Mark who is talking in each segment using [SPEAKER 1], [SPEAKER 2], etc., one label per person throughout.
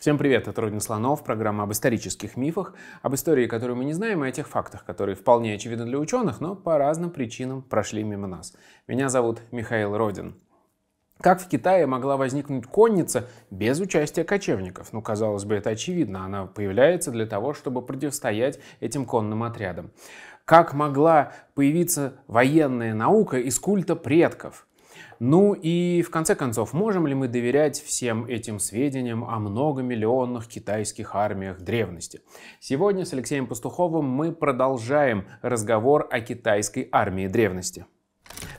[SPEAKER 1] Всем привет, это Родина Слонов, программа об исторических мифах, об истории, которую мы не знаем, и о тех фактах, которые вполне очевидны для ученых, но по разным причинам прошли мимо нас. Меня зовут Михаил Родин. Как в Китае могла возникнуть конница без участия кочевников? Ну, казалось бы, это очевидно. Она появляется для того, чтобы противостоять этим конным отрядам. Как могла появиться военная наука из культа предков? Ну и в конце концов, можем ли мы доверять всем этим сведениям о многомиллионных китайских армиях древности? Сегодня с Алексеем Пастуховым мы продолжаем разговор о китайской армии древности.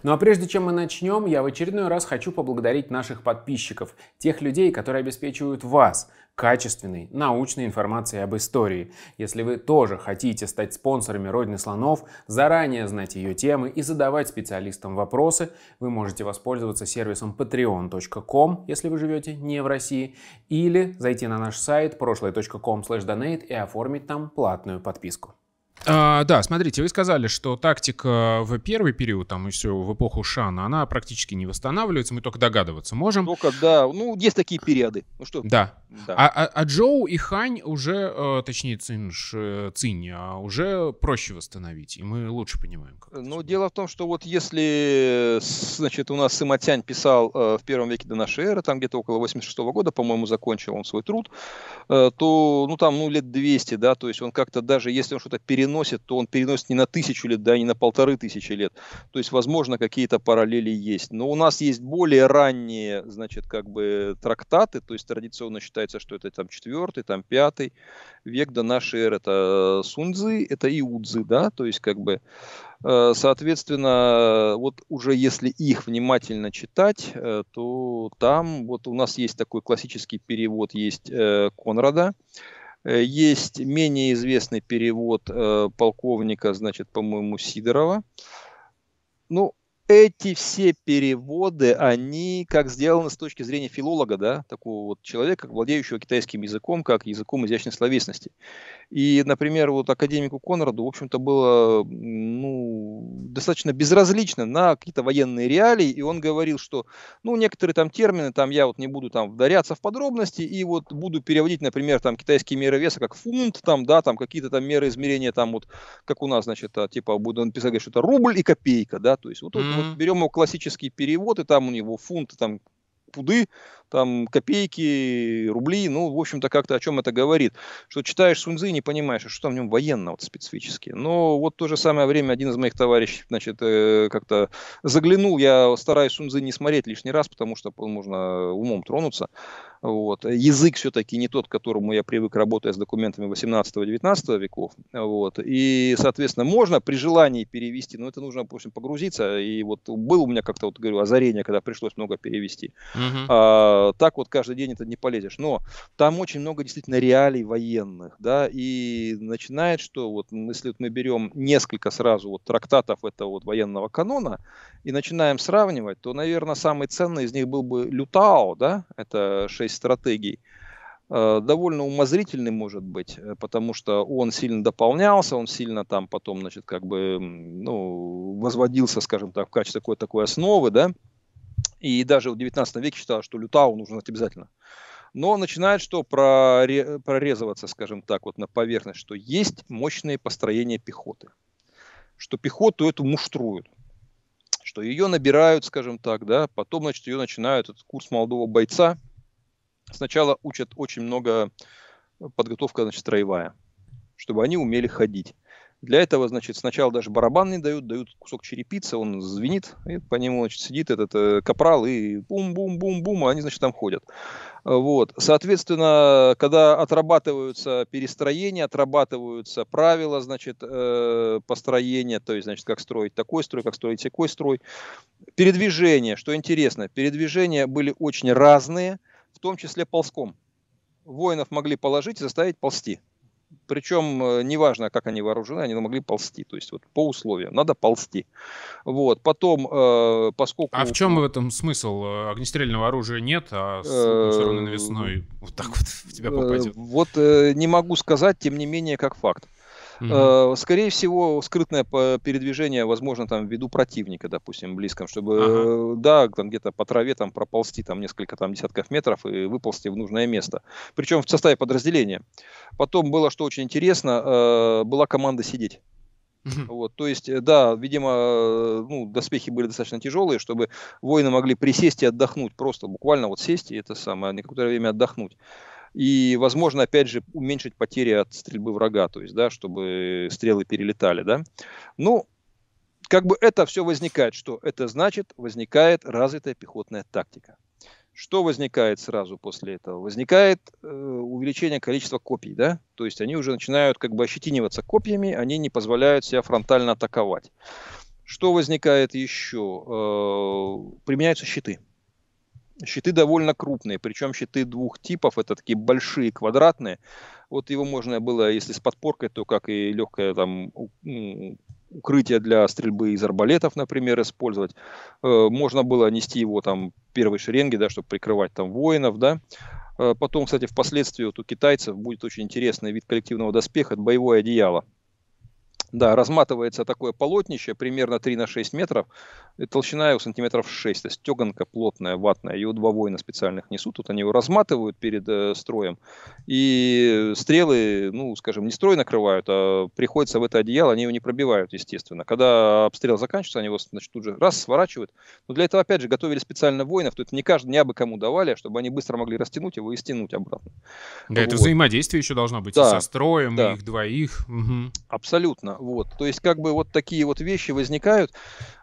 [SPEAKER 1] Ну а прежде чем мы начнем, я в очередной раз хочу поблагодарить наших подписчиков, тех людей, которые обеспечивают вас качественной, научной информацией об истории. Если вы тоже хотите стать спонсорами «Родины слонов», заранее знать ее темы и задавать специалистам вопросы, вы можете воспользоваться сервисом patreon.com, если вы живете не в России, или зайти на наш сайт прошлое.com/donate и оформить там платную подписку. А, да, смотрите, вы сказали, что тактика в первый период, там еще в эпоху Шана, она практически не восстанавливается, мы только догадываться можем. Только,
[SPEAKER 2] да, ну, есть такие периоды. Ну что? Да. да. А,
[SPEAKER 1] а, а Джоу и Хань уже, э, точнее, Цинь, э, Цинь а уже проще восстановить, и мы лучше понимаем.
[SPEAKER 2] Как ну, это. дело в том, что вот если, значит, у нас Сыматянь писал э, в первом веке до нашей эры, там где-то около 86 -го года, по-моему, закончил он свой труд, то, ну, там, ну, лет 200, да, то есть он как-то даже, если он что-то переносит, переносит, то он переносит не на тысячу лет, да не на полторы тысячи лет. То есть, возможно, какие-то параллели есть. Но у нас есть более ранние, значит, как бы трактаты, то есть традиционно считается, что это там четвертый, там пятый век до нашей эры. Это э, сунзы, это Иудзы, да, то есть как бы э, Соответственно, вот уже если их внимательно читать, э, то там вот у нас есть такой классический перевод, есть Конрада, Э, есть менее известный перевод э, полковника, значит, по-моему, Сидорова. Ну, эти все переводы, они как сделаны с точки зрения филолога, да, такого вот человека, владеющего китайским языком, как языком изящной словесности. И, например, вот академику Конраду, в общем-то, было ну, достаточно безразлично на какие-то военные реалии, и он говорил, что, ну, некоторые там термины, там я вот не буду там вдаряться в подробности, и вот буду переводить, например, там китайские меры веса как фунт, там, да, там какие-то там меры измерения, там вот, как у нас, значит, а, типа, буду он писать, что это рубль и копейка, да, то есть вот, mm-hmm вот берем его классический перевод, и там у него фунты, там пуды, там копейки, рубли, ну, в общем-то, как-то о чем это говорит. Что читаешь Сунзы и не понимаешь, а что там в нем военно, вот, специфически. Но вот в то же самое время один из моих товарищей, значит, э, как-то заглянул, я стараюсь Сунзы не смотреть лишний раз, потому что можно умом тронуться. Вот. Язык все-таки не тот, к которому я привык, работая с документами 18-19 веков. Вот. И, соответственно, можно при желании перевести, но это нужно, в общем, погрузиться. И вот было у меня как-то, вот говорю, озарение, когда пришлось много перевести. Угу. А, так вот каждый день это не полезешь. Но там очень много действительно реалий военных, да, и начинает, что вот если вот мы берем несколько сразу вот трактатов этого вот военного канона и начинаем сравнивать, то, наверное, самый ценный из них был бы Лютао, да, это 6 из стратегий э, довольно умозрительный может быть, э, потому что он сильно дополнялся, он сильно там потом, значит, как бы, ну, возводился, скажем так, в качестве такой такой основы, да, и даже в 19 веке считалось, что лютау нужно знать обязательно. Но начинает что прорезываться, скажем так, вот на поверхность, что есть мощные построения пехоты, что пехоту эту муштруют, что ее набирают, скажем так, да, потом, значит, ее начинают, этот курс молодого бойца – Сначала учат очень много э, подготовка, значит, строевая, чтобы они умели ходить. Для этого, значит, сначала даже барабанный дают, дают кусок черепицы, он звенит, и по нему, значит, сидит этот э, капрал, и бум-бум-бум-бум, они, значит, там ходят. Вот. Соответственно, когда отрабатываются перестроения, отрабатываются правила, значит, э, построения, то есть, значит, как строить такой строй, как строить такой строй. Передвижения, что интересно, передвижения были очень разные – том числе ползком. Воинов могли положить и заставить ползти. Причем э, неважно, как они вооружены, они могли ползти, то есть вот по условиям надо ползти. Вот потом, э, поскольку. А в чем в
[SPEAKER 1] этом смысл? Огнестрельного оружия нет,
[SPEAKER 2] а с э, навесной вот так вот
[SPEAKER 1] в тебя э, попадет.
[SPEAKER 2] Вот не могу сказать, тем не менее, как факт. Mm-hmm. Скорее всего, скрытное передвижение, возможно, там ввиду противника, допустим, близком, чтобы, uh-huh. да, там где-то по траве там проползти там несколько там десятков метров и выползти в нужное место. Причем в составе подразделения. Потом было, что очень интересно, э, была команда сидеть. Mm-hmm. Вот, то есть, э, да, видимо, ну, доспехи были достаточно тяжелые, чтобы воины могли присесть и отдохнуть, просто буквально вот сесть и это самое, некоторое время отдохнуть. И, возможно, опять же, уменьшить потери от стрельбы врага, то есть, да, чтобы стрелы перелетали, да. Ну, как бы это все возникает. Что это значит? Возникает развитая пехотная тактика. Что возникает сразу после этого? Возникает э, увеличение количества копий, да? То есть они уже начинают как бы ощетиниваться копьями, они не позволяют себя фронтально атаковать. Что возникает еще? Э, применяются щиты. Щиты довольно крупные, причем щиты двух типов, это такие большие квадратные. Вот его можно было, если с подпоркой, то как и легкое там укрытие для стрельбы из арбалетов, например, использовать. Э, можно было нести его там первой шеренги, да, чтобы прикрывать там воинов, да. Э, потом, кстати, впоследствии вот у китайцев будет очень интересный вид коллективного доспеха, это боевое одеяло. Да, разматывается такое полотнище, примерно 3 на 6 метров, толщина его сантиметров 6, то есть стеганка плотная, ватная, ее два воина специальных несут, тут они его разматывают перед э, строем, и стрелы, ну, скажем, не строй накрывают, а приходится в это одеяло, они его не пробивают, естественно. Когда обстрел заканчивается, они его, значит, тут же раз сворачивают, но для этого, опять же, готовили специально воинов, то есть не каждый, не абы кому давали, а чтобы они быстро могли растянуть его и стянуть обратно. Да, вот. это взаимодействие еще должно быть да, со строем, да. их двоих. Угу. Абсолютно. Вот. То есть как бы вот такие вот вещи возникают.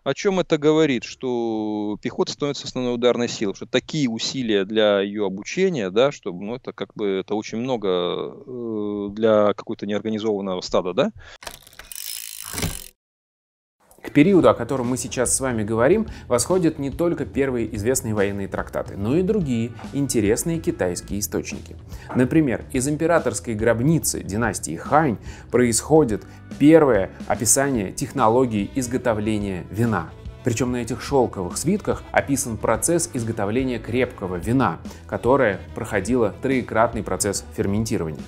[SPEAKER 2] О чем это говорит? Что пехота становится основной ударной силой. Что такие усилия для ее обучения, да, что ну, это как бы это очень много э, для какой-то неорганизованного стада, да. К периоду, о котором
[SPEAKER 1] мы сейчас с вами говорим, восходят не только первые известные военные трактаты, но и другие интересные китайские источники. Например, из императорской гробницы династии Хань происходит первое описание технологии изготовления вина. Причем на этих шелковых свитках описан процесс изготовления крепкого вина, которое проходило троекратный процесс ферментирования.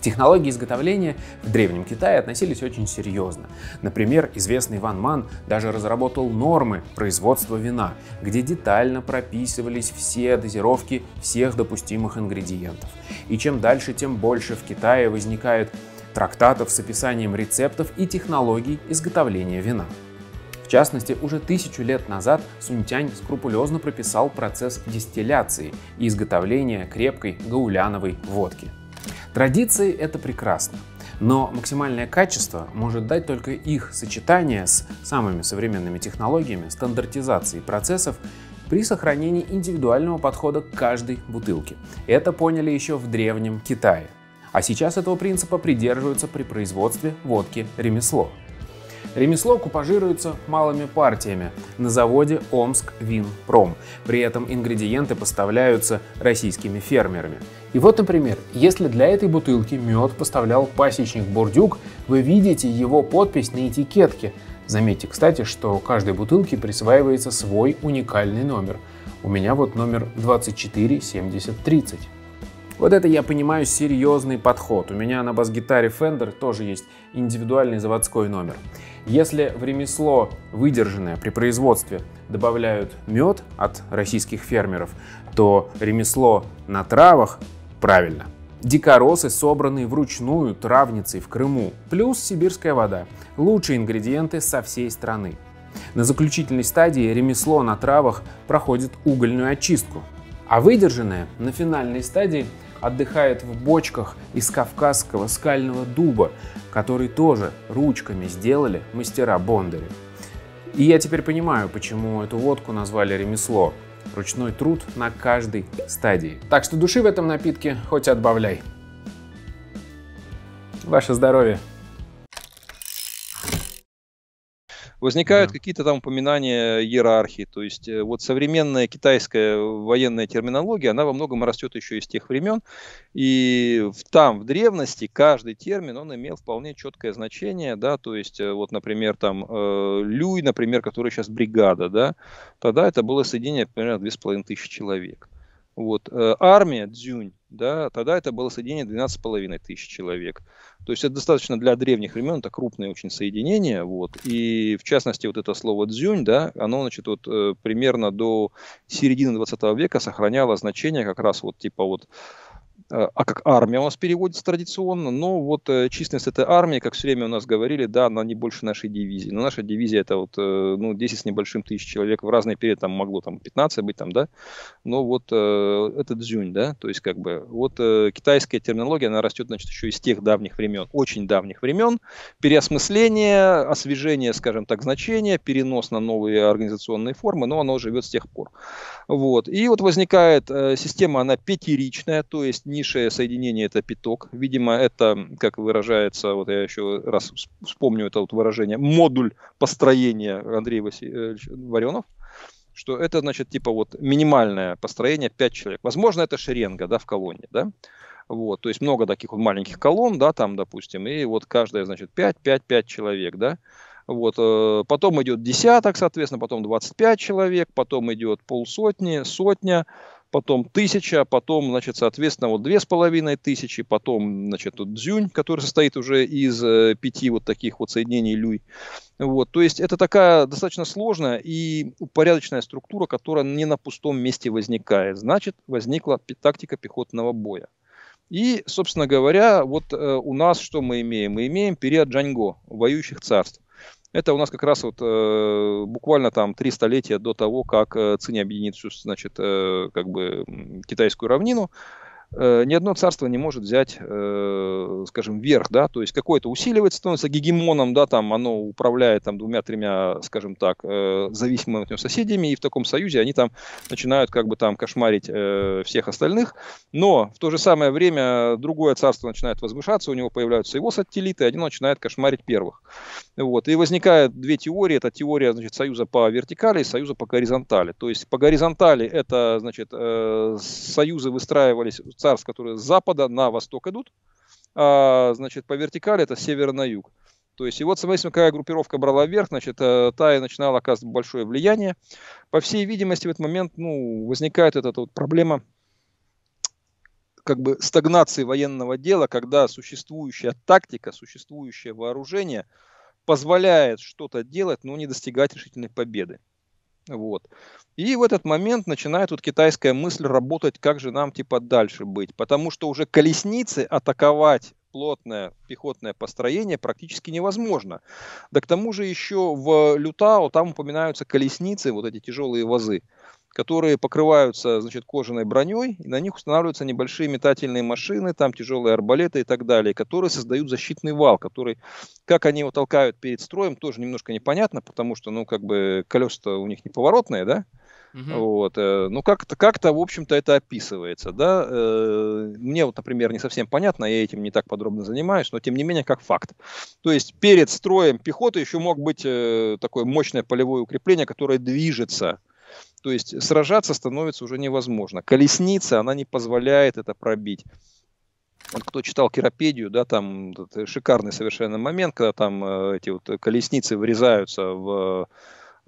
[SPEAKER 1] Технологии изготовления в Древнем Китае относились очень серьезно. Например, известный Ван Ман даже разработал нормы производства вина, где детально прописывались все дозировки всех допустимых ингредиентов. И чем дальше, тем больше в Китае возникает трактатов с описанием рецептов и технологий изготовления вина. В частности, уже тысячу лет назад Сунтянь скрупулезно прописал процесс дистилляции и изготовления крепкой гауляновой водки. Традиции – это прекрасно, но максимальное качество может дать только их сочетание с самыми современными технологиями стандартизации процессов при сохранении индивидуального подхода к каждой бутылке. Это поняли еще в Древнем Китае. А сейчас этого принципа придерживаются при производстве водки ремесло. Ремесло купажируется малыми партиями на заводе Омск Винпром. При этом ингредиенты поставляются российскими фермерами. И вот, например, если для этой бутылки мед поставлял пасечник Бурдюк, вы видите его подпись на этикетке. Заметьте, кстати, что каждой бутылке присваивается свой уникальный номер. У меня вот номер 247030. Вот это я понимаю серьезный подход. У меня на бас-гитаре Fender тоже есть индивидуальный заводской номер. Если в ремесло, выдержанное при производстве, добавляют мед от российских фермеров, то ремесло на травах правильно. Дикоросы, собранные вручную травницей в Крыму, плюс сибирская вода – лучшие ингредиенты со всей страны. На заключительной стадии ремесло на травах проходит угольную очистку, а выдержанное на финальной стадии отдыхает в бочках из кавказского скального дуба, который тоже ручками сделали мастера Бондари. И я теперь понимаю, почему эту водку назвали ремесло. Ручной труд на каждой стадии. Так что души в этом напитке хоть отбавляй. Ваше здоровье!
[SPEAKER 2] возникают да. какие-то там упоминания иерархии. То есть э, вот современная китайская военная терминология, она во многом растет еще из тех времен. И там, в древности, каждый термин, он имел вполне четкое значение. Да? То есть э, вот, например, там э, люй, например, который сейчас бригада, да? тогда это было соединение примерно 2500 человек. Вот. Армия дзюнь, да, тогда это было соединение 12,5 тысяч человек. То есть это достаточно для древних времен, это крупное очень соединение, вот, и в частности вот это слово «дзюнь», да, оно, значит, вот э, примерно до середины 20 века сохраняло значение как раз вот типа вот Э, а как армия у нас переводится традиционно, но вот э, численность этой армии, как все время у нас говорили, да, она не больше нашей дивизии. Но наша дивизия это вот, э, ну, 10 с небольшим тысяч человек, в разные периоды там могло там 15 быть там, да, но вот э, это дзюнь, да, то есть как бы вот китайская терминология, она растет, значит, еще из тех давних времен, очень давних времен, переосмысление, освежение, скажем так, значения, перенос на новые организационные формы, но оно живет с тех пор. Вот. И вот возникает э, система, она пятиричная, то есть низшее соединение это пяток. Видимо, это, как выражается, вот я еще раз вспомню это вот выражение, модуль построения Андрей Васильевич э, Варенов что это, значит, типа вот минимальное построение 5 человек. Возможно, это шеренга, да, в колонне, да. Вот, то есть много таких вот маленьких колонн, да, там, допустим, и вот каждая, значит, 5, 5, 5 человек, да. Вот, э, потом идет десяток, соответственно, потом 25 человек, потом идет полсотни, сотня, потом тысяча, потом, значит, соответственно, вот две с половиной тысячи, потом, значит, тут дзюнь, который состоит уже из э, пяти вот таких вот соединений люй. Вот, то есть это такая достаточно сложная и упорядоченная структура, которая не на пустом месте возникает. Значит, возникла тактика пехотного боя. И, собственно говоря, вот э, у нас что мы имеем? Мы имеем период Джаньго, воюющих царств. Это у нас как раз вот э, буквально там три столетия до того, как э, Цинь объединит всю, значит, э, как бы китайскую равнину. Э, ни одно царство не может взять, э, скажем, верх, да, то есть какое-то усиливается, становится гегемоном, да, там оно управляет там двумя-тремя, скажем так, э, зависимыми от него соседями, и в таком союзе они там начинают как бы там кошмарить всех остальных, но в то же самое время другое царство начинает возмышаться, у него появляются его сателлиты, и они начинают кошмарить первых. Вот, и возникают две теории, это теория, значит, союза по вертикали и союза по горизонтали, то есть по горизонтали это, значит, союзы выстраивались царств, которые с запада на восток идут, а, значит, по вертикали это север на юг. То есть, и вот, соответственно, какая группировка брала вверх, значит, э, та и начинала оказывать большое влияние. По всей видимости, в этот момент, ну, возникает эта вот проблема как бы стагнации военного дела, когда существующая тактика, существующее вооружение позволяет что-то делать, но не достигать решительной победы. Вот. И в этот момент начинает вот китайская мысль работать, как же нам типа дальше быть. Потому что уже колесницы атаковать плотное пехотное построение практически невозможно. Да к тому же еще в Лютао там упоминаются колесницы, вот эти тяжелые вазы которые покрываются значит, кожаной броней, и на них устанавливаются небольшие метательные машины, там тяжелые арбалеты и так далее, которые создают защитный вал, который, как они его толкают перед строем, тоже немножко непонятно, потому что, ну, как бы колеса у них неповоротные, да, Угу. Вот, э, ну, как-то, как-то, в общем-то, это описывается, да. Э, мне вот, например, не совсем понятно, я этим не так подробно занимаюсь, но тем не менее, как факт. То есть перед строем пехоты еще мог быть э, такое мощное полевое укрепление, которое движется то есть сражаться становится уже невозможно. Колесница, она не позволяет это пробить. Вот кто читал Керапедию, да, там шикарный совершенно момент, когда там э, эти вот колесницы врезаются в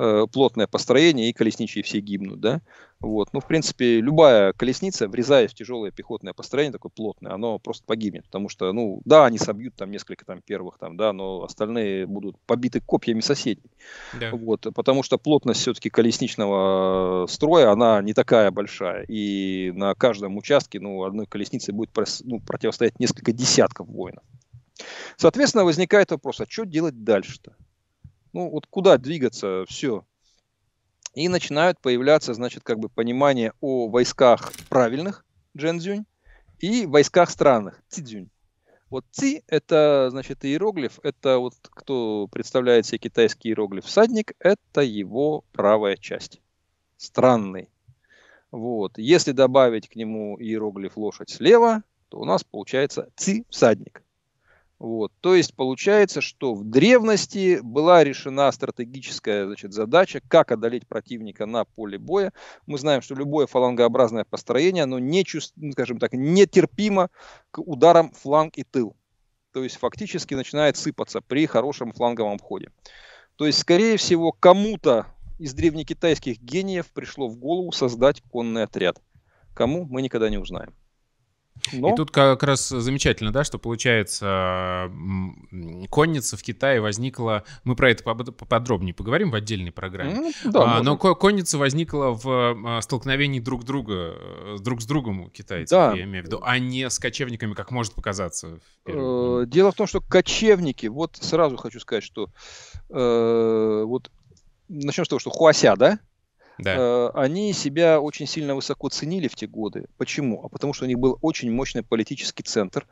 [SPEAKER 2] Э, плотное построение и колесничие все гибнут, да. Вот. Ну, в принципе, любая колесница, врезаясь в тяжелое пехотное построение, такое плотное, оно просто погибнет, потому что, ну, да, они собьют там несколько там первых, там, да, но остальные будут побиты копьями соседей. Да. Вот, потому что плотность все-таки колесничного э, строя, она не такая большая, и на каждом участке, ну, одной колеснице будет ну, противостоять несколько десятков воинов. Соответственно, возникает вопрос, а что делать дальше-то? ну вот куда двигаться, все. И начинают появляться, значит, как бы понимание о войсках правильных, джензюнь, и войсках странных, цидзюнь. Вот ци – это, значит, иероглиф, это вот кто представляет себе китайский иероглиф всадник, это его правая часть, странный. Вот. Если добавить к нему иероглиф лошадь слева, то у нас получается ци всадник. Вот. То есть получается, что в древности была решена стратегическая значит, задача, как одолеть противника на поле боя. Мы знаем, что любое фалангообразное построение, оно не, чувств, ну, скажем так, нетерпимо к ударам фланг и тыл. То есть фактически начинает сыпаться при хорошем фланговом обходе. То есть, скорее всего, кому-то из древнекитайских гениев пришло в голову создать конный отряд. Кому, мы никогда не узнаем.
[SPEAKER 1] Но... И тут как раз замечательно, да, что получается конница в Китае возникла, мы про это поподробнее поговорим в отдельной программе, ну, да, а, но конница возникла в а, столкновении друг друга, э, друг с
[SPEAKER 2] другом у китайцев, да. я
[SPEAKER 1] имею в виду, а не с кочевниками, как может показаться.
[SPEAKER 2] В э, Дело в том, что кочевники, вот сразу хочу сказать, что э, вот начнем с того, что хуася, да, да. Э, они себя очень сильно высоко ценили в те годы. Почему? А потому что у них был очень мощный политический центр,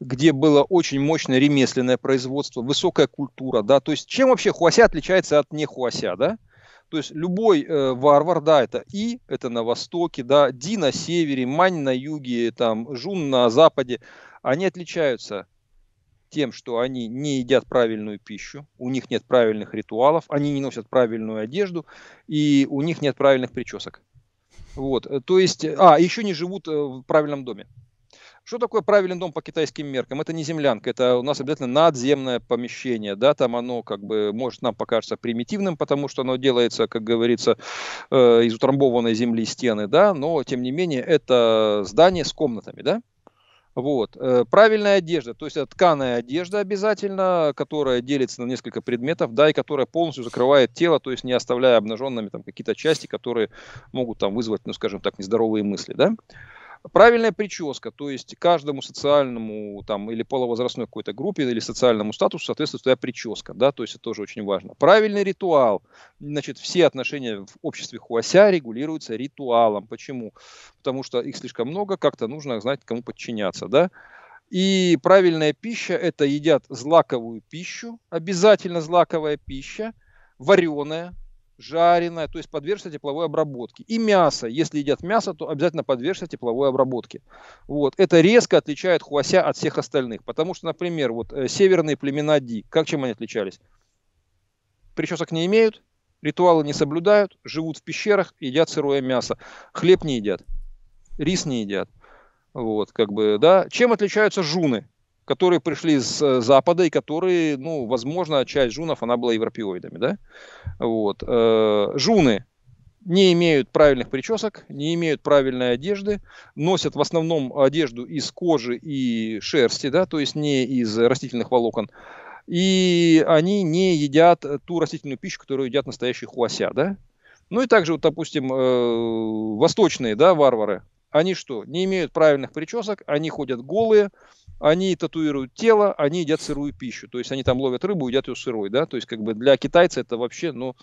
[SPEAKER 2] где было очень мощное ремесленное производство, высокая культура, да, то есть чем вообще хуася отличается от не хуася, да? То есть любой э, варвар, да, это И, это на востоке, да, Ди на севере, Мань на юге, там, Жун на западе, они отличаются тем, что они не едят правильную пищу, у них нет правильных ритуалов, они не носят правильную одежду, и у них нет правильных причесок. Вот, э, то есть, э, а, еще не живут э, в правильном доме. Что такое правильный дом по китайским меркам? Это не землянка, это у нас обязательно надземное помещение, да, там оно как бы может нам покажется примитивным, потому что оно делается, как говорится, из утрамбованной земли стены, да, но тем не менее это здание с комнатами, да, вот. Э, правильная одежда, то есть тканая одежда обязательно, которая делится на несколько предметов, да, и которая полностью закрывает тело, то есть не оставляя обнаженными там какие-то части, которые могут там вызвать, ну, скажем так, нездоровые мысли, да. Правильная прическа, то есть каждому социальному там, или половозрастной какой-то группе или социальному статусу соответствует твоя прическа, да, то есть это тоже очень важно. Правильный ритуал, значит, все отношения в обществе хуася регулируются ритуалом. Почему? Потому что их слишком много, как-то нужно знать, кому подчиняться, да. И правильная пища – это едят злаковую пищу, обязательно злаковая пища, вареная, жареное, то есть подвержено тепловой обработке. И мясо, если едят мясо, то обязательно подвержено тепловой обработке. Вот. Это резко отличает хуася от всех остальных, потому что, например, вот э, северные племена Ди, как чем они отличались? Причесок не имеют, ритуалы не соблюдают, живут в пещерах, едят сырое мясо, хлеб не едят, рис не едят. Вот, как бы, да. Чем отличаются жуны? которые пришли с э, Запада и которые, ну, возможно, часть жунов, она была европеоидами, да? Вот. Э, жуны не имеют правильных причесок, не имеют правильной одежды, носят в основном одежду из кожи и шерсти, да, то есть не из растительных волокон. И они не едят ту растительную пищу, которую едят настоящие хуася, да? Ну и также, вот, допустим, э, восточные, да, варвары, они что, не имеют правильных причесок, они ходят голые, они татуируют тело, они едят сырую пищу. То есть они там ловят рыбу, едят ее сырой, да. То есть как бы для китайца это вообще, ну,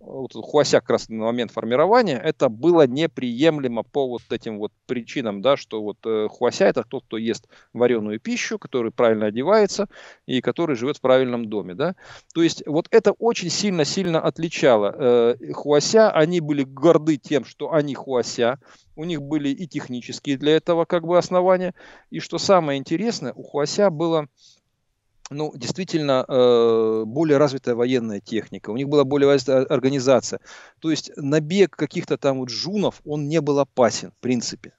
[SPEAKER 2] вот хуасяк как раз на момент формирования, это было неприемлемо по вот этим вот причинам, да, что вот э, хуася это тот, кто ест вареную пищу, который правильно одевается и который живет в правильном доме, да. То есть вот это очень сильно-сильно отличало э, хуася, они были горды тем, что они хуася, у них были и технические для этого как бы основания, и что самое интересное, у хуася было ну, действительно, э, более развитая военная техника, у них была более развитая э, организация. То есть набег каких-то там вот жунов, он не был опасен, в принципе.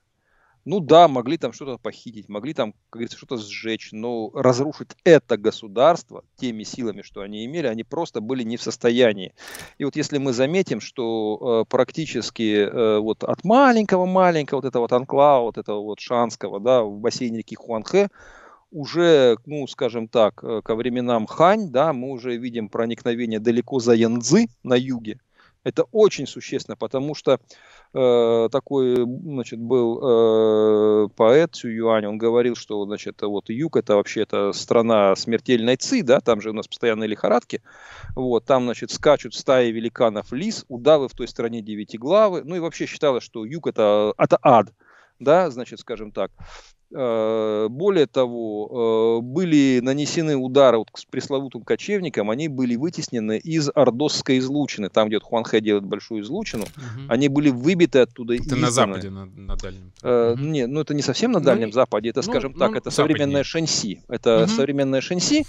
[SPEAKER 2] Ну да, могли там что-то похитить, могли там, как говорится, что-то сжечь, но разрушить это государство теми силами, что они имели, они просто были не в состоянии. И вот если мы заметим, что э, практически э, вот от маленького-маленького вот этого вот анклава, вот этого вот шанского, да, в бассейне реки Хуанхэ, уже, ну, скажем так, э, ко временам Хань, да, мы уже видим проникновение далеко за Янцзы на юге. Это очень существенно, потому что э, такой, значит, был э, поэт Цю Юань, он говорил, что, значит, вот юг это вообще это страна смертельной ци, да, там же у нас постоянные лихорадки, вот, там, значит, скачут стаи великанов лис, удавы в той стране девятиглавы, ну и вообще считалось, что юг это, это ад, да, значит, скажем так. Э, более того, э, были нанесены удары вот к пресловутым кочевникам, они были вытеснены из Ордосской излучины, там, где Хуанхэ делает большую излучину, угу. они были выбиты оттуда. Это изгнаны. на западе,
[SPEAKER 1] на, на дальнем.
[SPEAKER 2] Э, угу. Нет, ну это не совсем на ну, дальнем ну, западе, это, ну, скажем ну, так, это современная Шэньси. Это угу. современная Шэньси,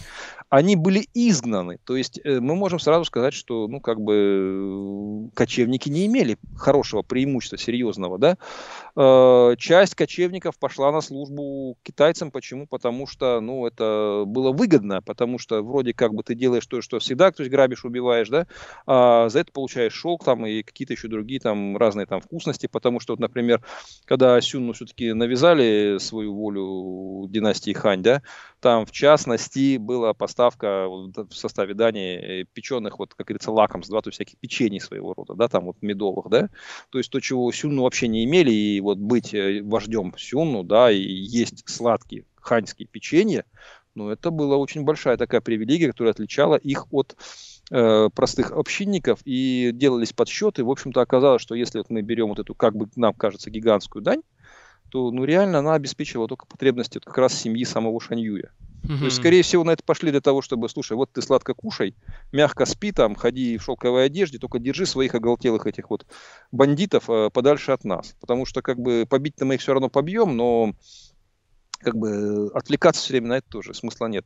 [SPEAKER 2] они были изгнаны. То есть э, мы можем сразу сказать, что, ну, как бы кочевники не имели хорошего преимущества, серьезного, да. Часть кочевников пошла на службу службу китайцам. Почему? Потому что, ну, это было выгодно, потому что вроде как бы ты делаешь то, что всегда, то есть грабишь, убиваешь, да, а за это получаешь шелк там и какие-то еще другие там разные там вкусности, потому что, вот, например, когда Сюнну все-таки навязали свою волю династии Хань, да, там, в частности, была поставка в составе Дании э, печеных, вот, как говорится, лакомств, да, то есть всяких печений своего рода, да, там вот медовых, да, то есть то, чего Сюнну вообще не имели, и вот быть э, вождем Сюнну, да, и есть сладкие ханьские печенья, но ну, это была очень большая такая привилегия, которая отличала их от э, простых общинников, и делались подсчеты. В общем-то, оказалось, что если вот мы берем вот эту, как бы нам кажется, гигантскую дань, то ну, реально она обеспечивала только потребности вот как раз семьи самого Шаньюя. Mm-hmm. То есть, скорее всего, на это пошли для того, чтобы, слушай, вот ты сладко кушай, мягко спи там, ходи в шелковой одежде, только держи своих оголтелых этих вот бандитов э, подальше от нас. Потому что, как бы, побить-то мы их все равно побьем, но как бы э, отвлекаться все время на это тоже смысла нет.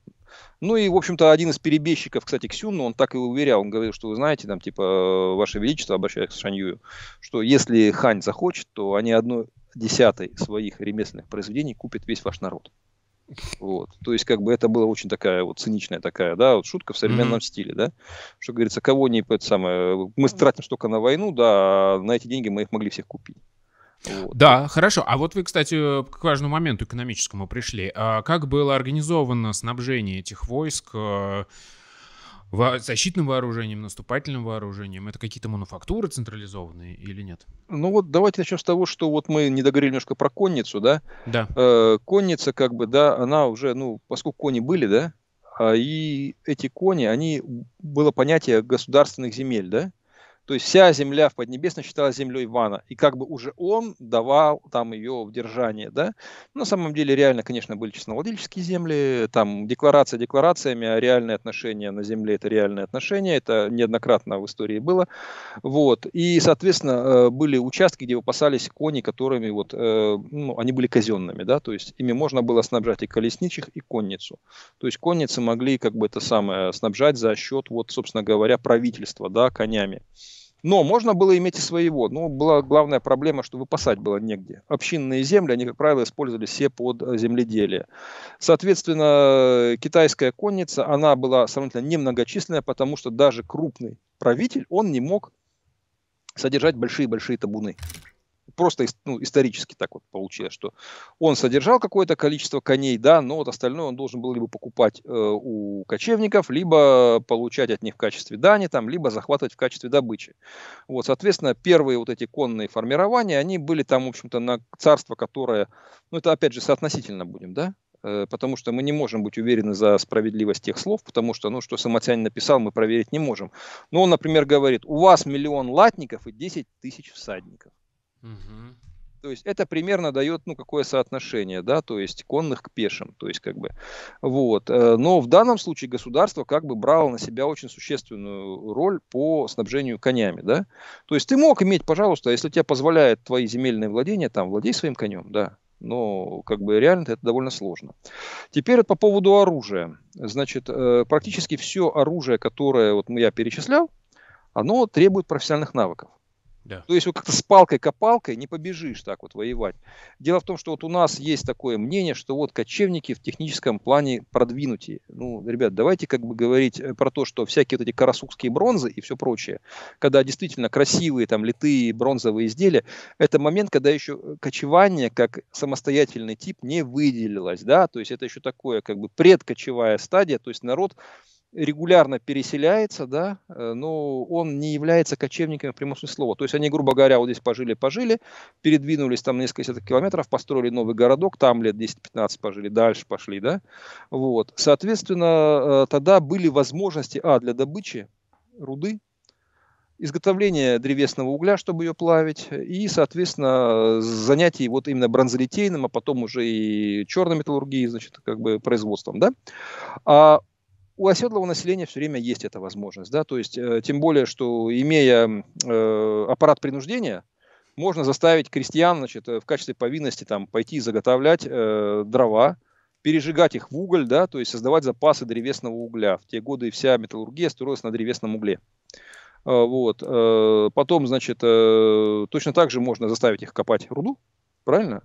[SPEAKER 2] Ну и, в общем-то, один из перебежчиков, кстати, Ксюн, он так и уверял, он говорил, что вы знаете, там, типа, э, Ваше Величество, обращаясь к Шанью, что если Хань захочет, то они одной десятой своих ремесленных произведений купит весь ваш народ. Вот. То есть, как бы это была очень такая вот циничная такая, да, вот шутка в современном mm-hmm. стиле, да, что говорится, кого не это самое, э, мы тратим столько на войну, да, а на эти деньги мы их могли всех купить. Да, хорошо. А вот вы,
[SPEAKER 1] кстати, к важному моменту экономическому пришли. А как было организовано снабжение этих войск? Э, защитным вооружением, наступательным вооружением? Это какие-то мануфактуры централизованные или нет?
[SPEAKER 2] Ну вот давайте начнем с того, что вот мы не договорили немножко про конницу, да? Да. Э, конница как бы, да, она уже, ну, поскольку кони были, да, а и эти кони, они, было понятие государственных земель, да? То есть вся земля в Поднебесной считалась землей Ивана, и как бы уже он давал там ее в держание, да. на самом деле реально, конечно, были честновладельческие земли, там декларация декларациями, а реальные отношения на земле – это реальные отношения, это неоднократно в истории было, вот. И, соответственно, э, были участки, где выпасались кони, которыми вот, э, ну, они были казенными, да, то есть ими можно было снабжать и колесничих, и конницу. То есть конницы могли как бы это самое снабжать за счет, вот, собственно говоря, правительства, да, конями. Но можно было иметь и своего. Но ну, была главная проблема, что выпасать было негде. Общинные земли, они, как правило, использовались все под э, земледелие. Соответственно, китайская конница, она была сравнительно немногочисленная, потому что даже крупный правитель, он не мог содержать большие-большие табуны просто ну, исторически так вот получилось, что он содержал какое-то количество коней, да, но вот остальное он должен был либо покупать э, у кочевников, либо получать от них в качестве дани, там, либо захватывать в качестве добычи. Вот, соответственно, первые вот эти конные формирования, они были там, в общем-то, на царство, которое, ну, это опять же соотносительно будем, да, э, потому что мы не можем быть уверены за справедливость тех слов, потому что, ну, что Самотянин написал, мы проверить не можем. Но он, например, говорит, у вас миллион латников и 10 тысяч всадников. То есть это примерно дает, ну, какое соотношение, да, то есть конных к пешим, то есть как бы, вот. Э, но в данном случае государство как бы брало на себя очень существенную роль по снабжению конями, да. То есть ты мог иметь, пожалуйста, если тебе позволяет твои земельные владения, там, владей своим конем, да, но как бы реально это довольно сложно. Теперь вот по поводу оружия. Значит, э, практически все оружие, которое вот я перечислял, оно требует профессиональных навыков. Да. То есть вот как-то с палкой-копалкой не побежишь так вот воевать. Дело в том, что вот у нас есть такое мнение, что вот кочевники в техническом плане продвинутые. Ну, ребят, давайте как бы говорить э, про то, что всякие вот эти карасукские бронзы и все прочее, когда действительно красивые там литые бронзовые изделия, это момент, когда еще э, кочевание как самостоятельный тип не выделилось, да, то есть это еще такое как бы предкочевая стадия, то есть народ регулярно переселяется, да, э, но он не является кочевниками в прямом смысле слова. То есть они, грубо говоря, вот здесь пожили-пожили, передвинулись там несколько десяток километров, построили новый городок, там лет 10-15 пожили, дальше пошли, да. Вот. Соответственно, э, тогда были возможности, а, для добычи руды, изготовление древесного угля, чтобы ее плавить, и, соответственно, занятий вот именно бронзолитейным, а потом уже и черной металлургией, значит, как бы производством, да. А у оседлого населения все время есть эта возможность, да, то есть э, тем более, что имея э, аппарат принуждения, можно заставить крестьян, значит, э, в качестве повинности там пойти заготовлять э, дрова, пережигать их в уголь, да, то есть создавать запасы древесного угля. В те годы вся металлургия строилась на древесном угле. Э, вот. Э, потом, значит, точно так же можно заставить их копать руду, правильно?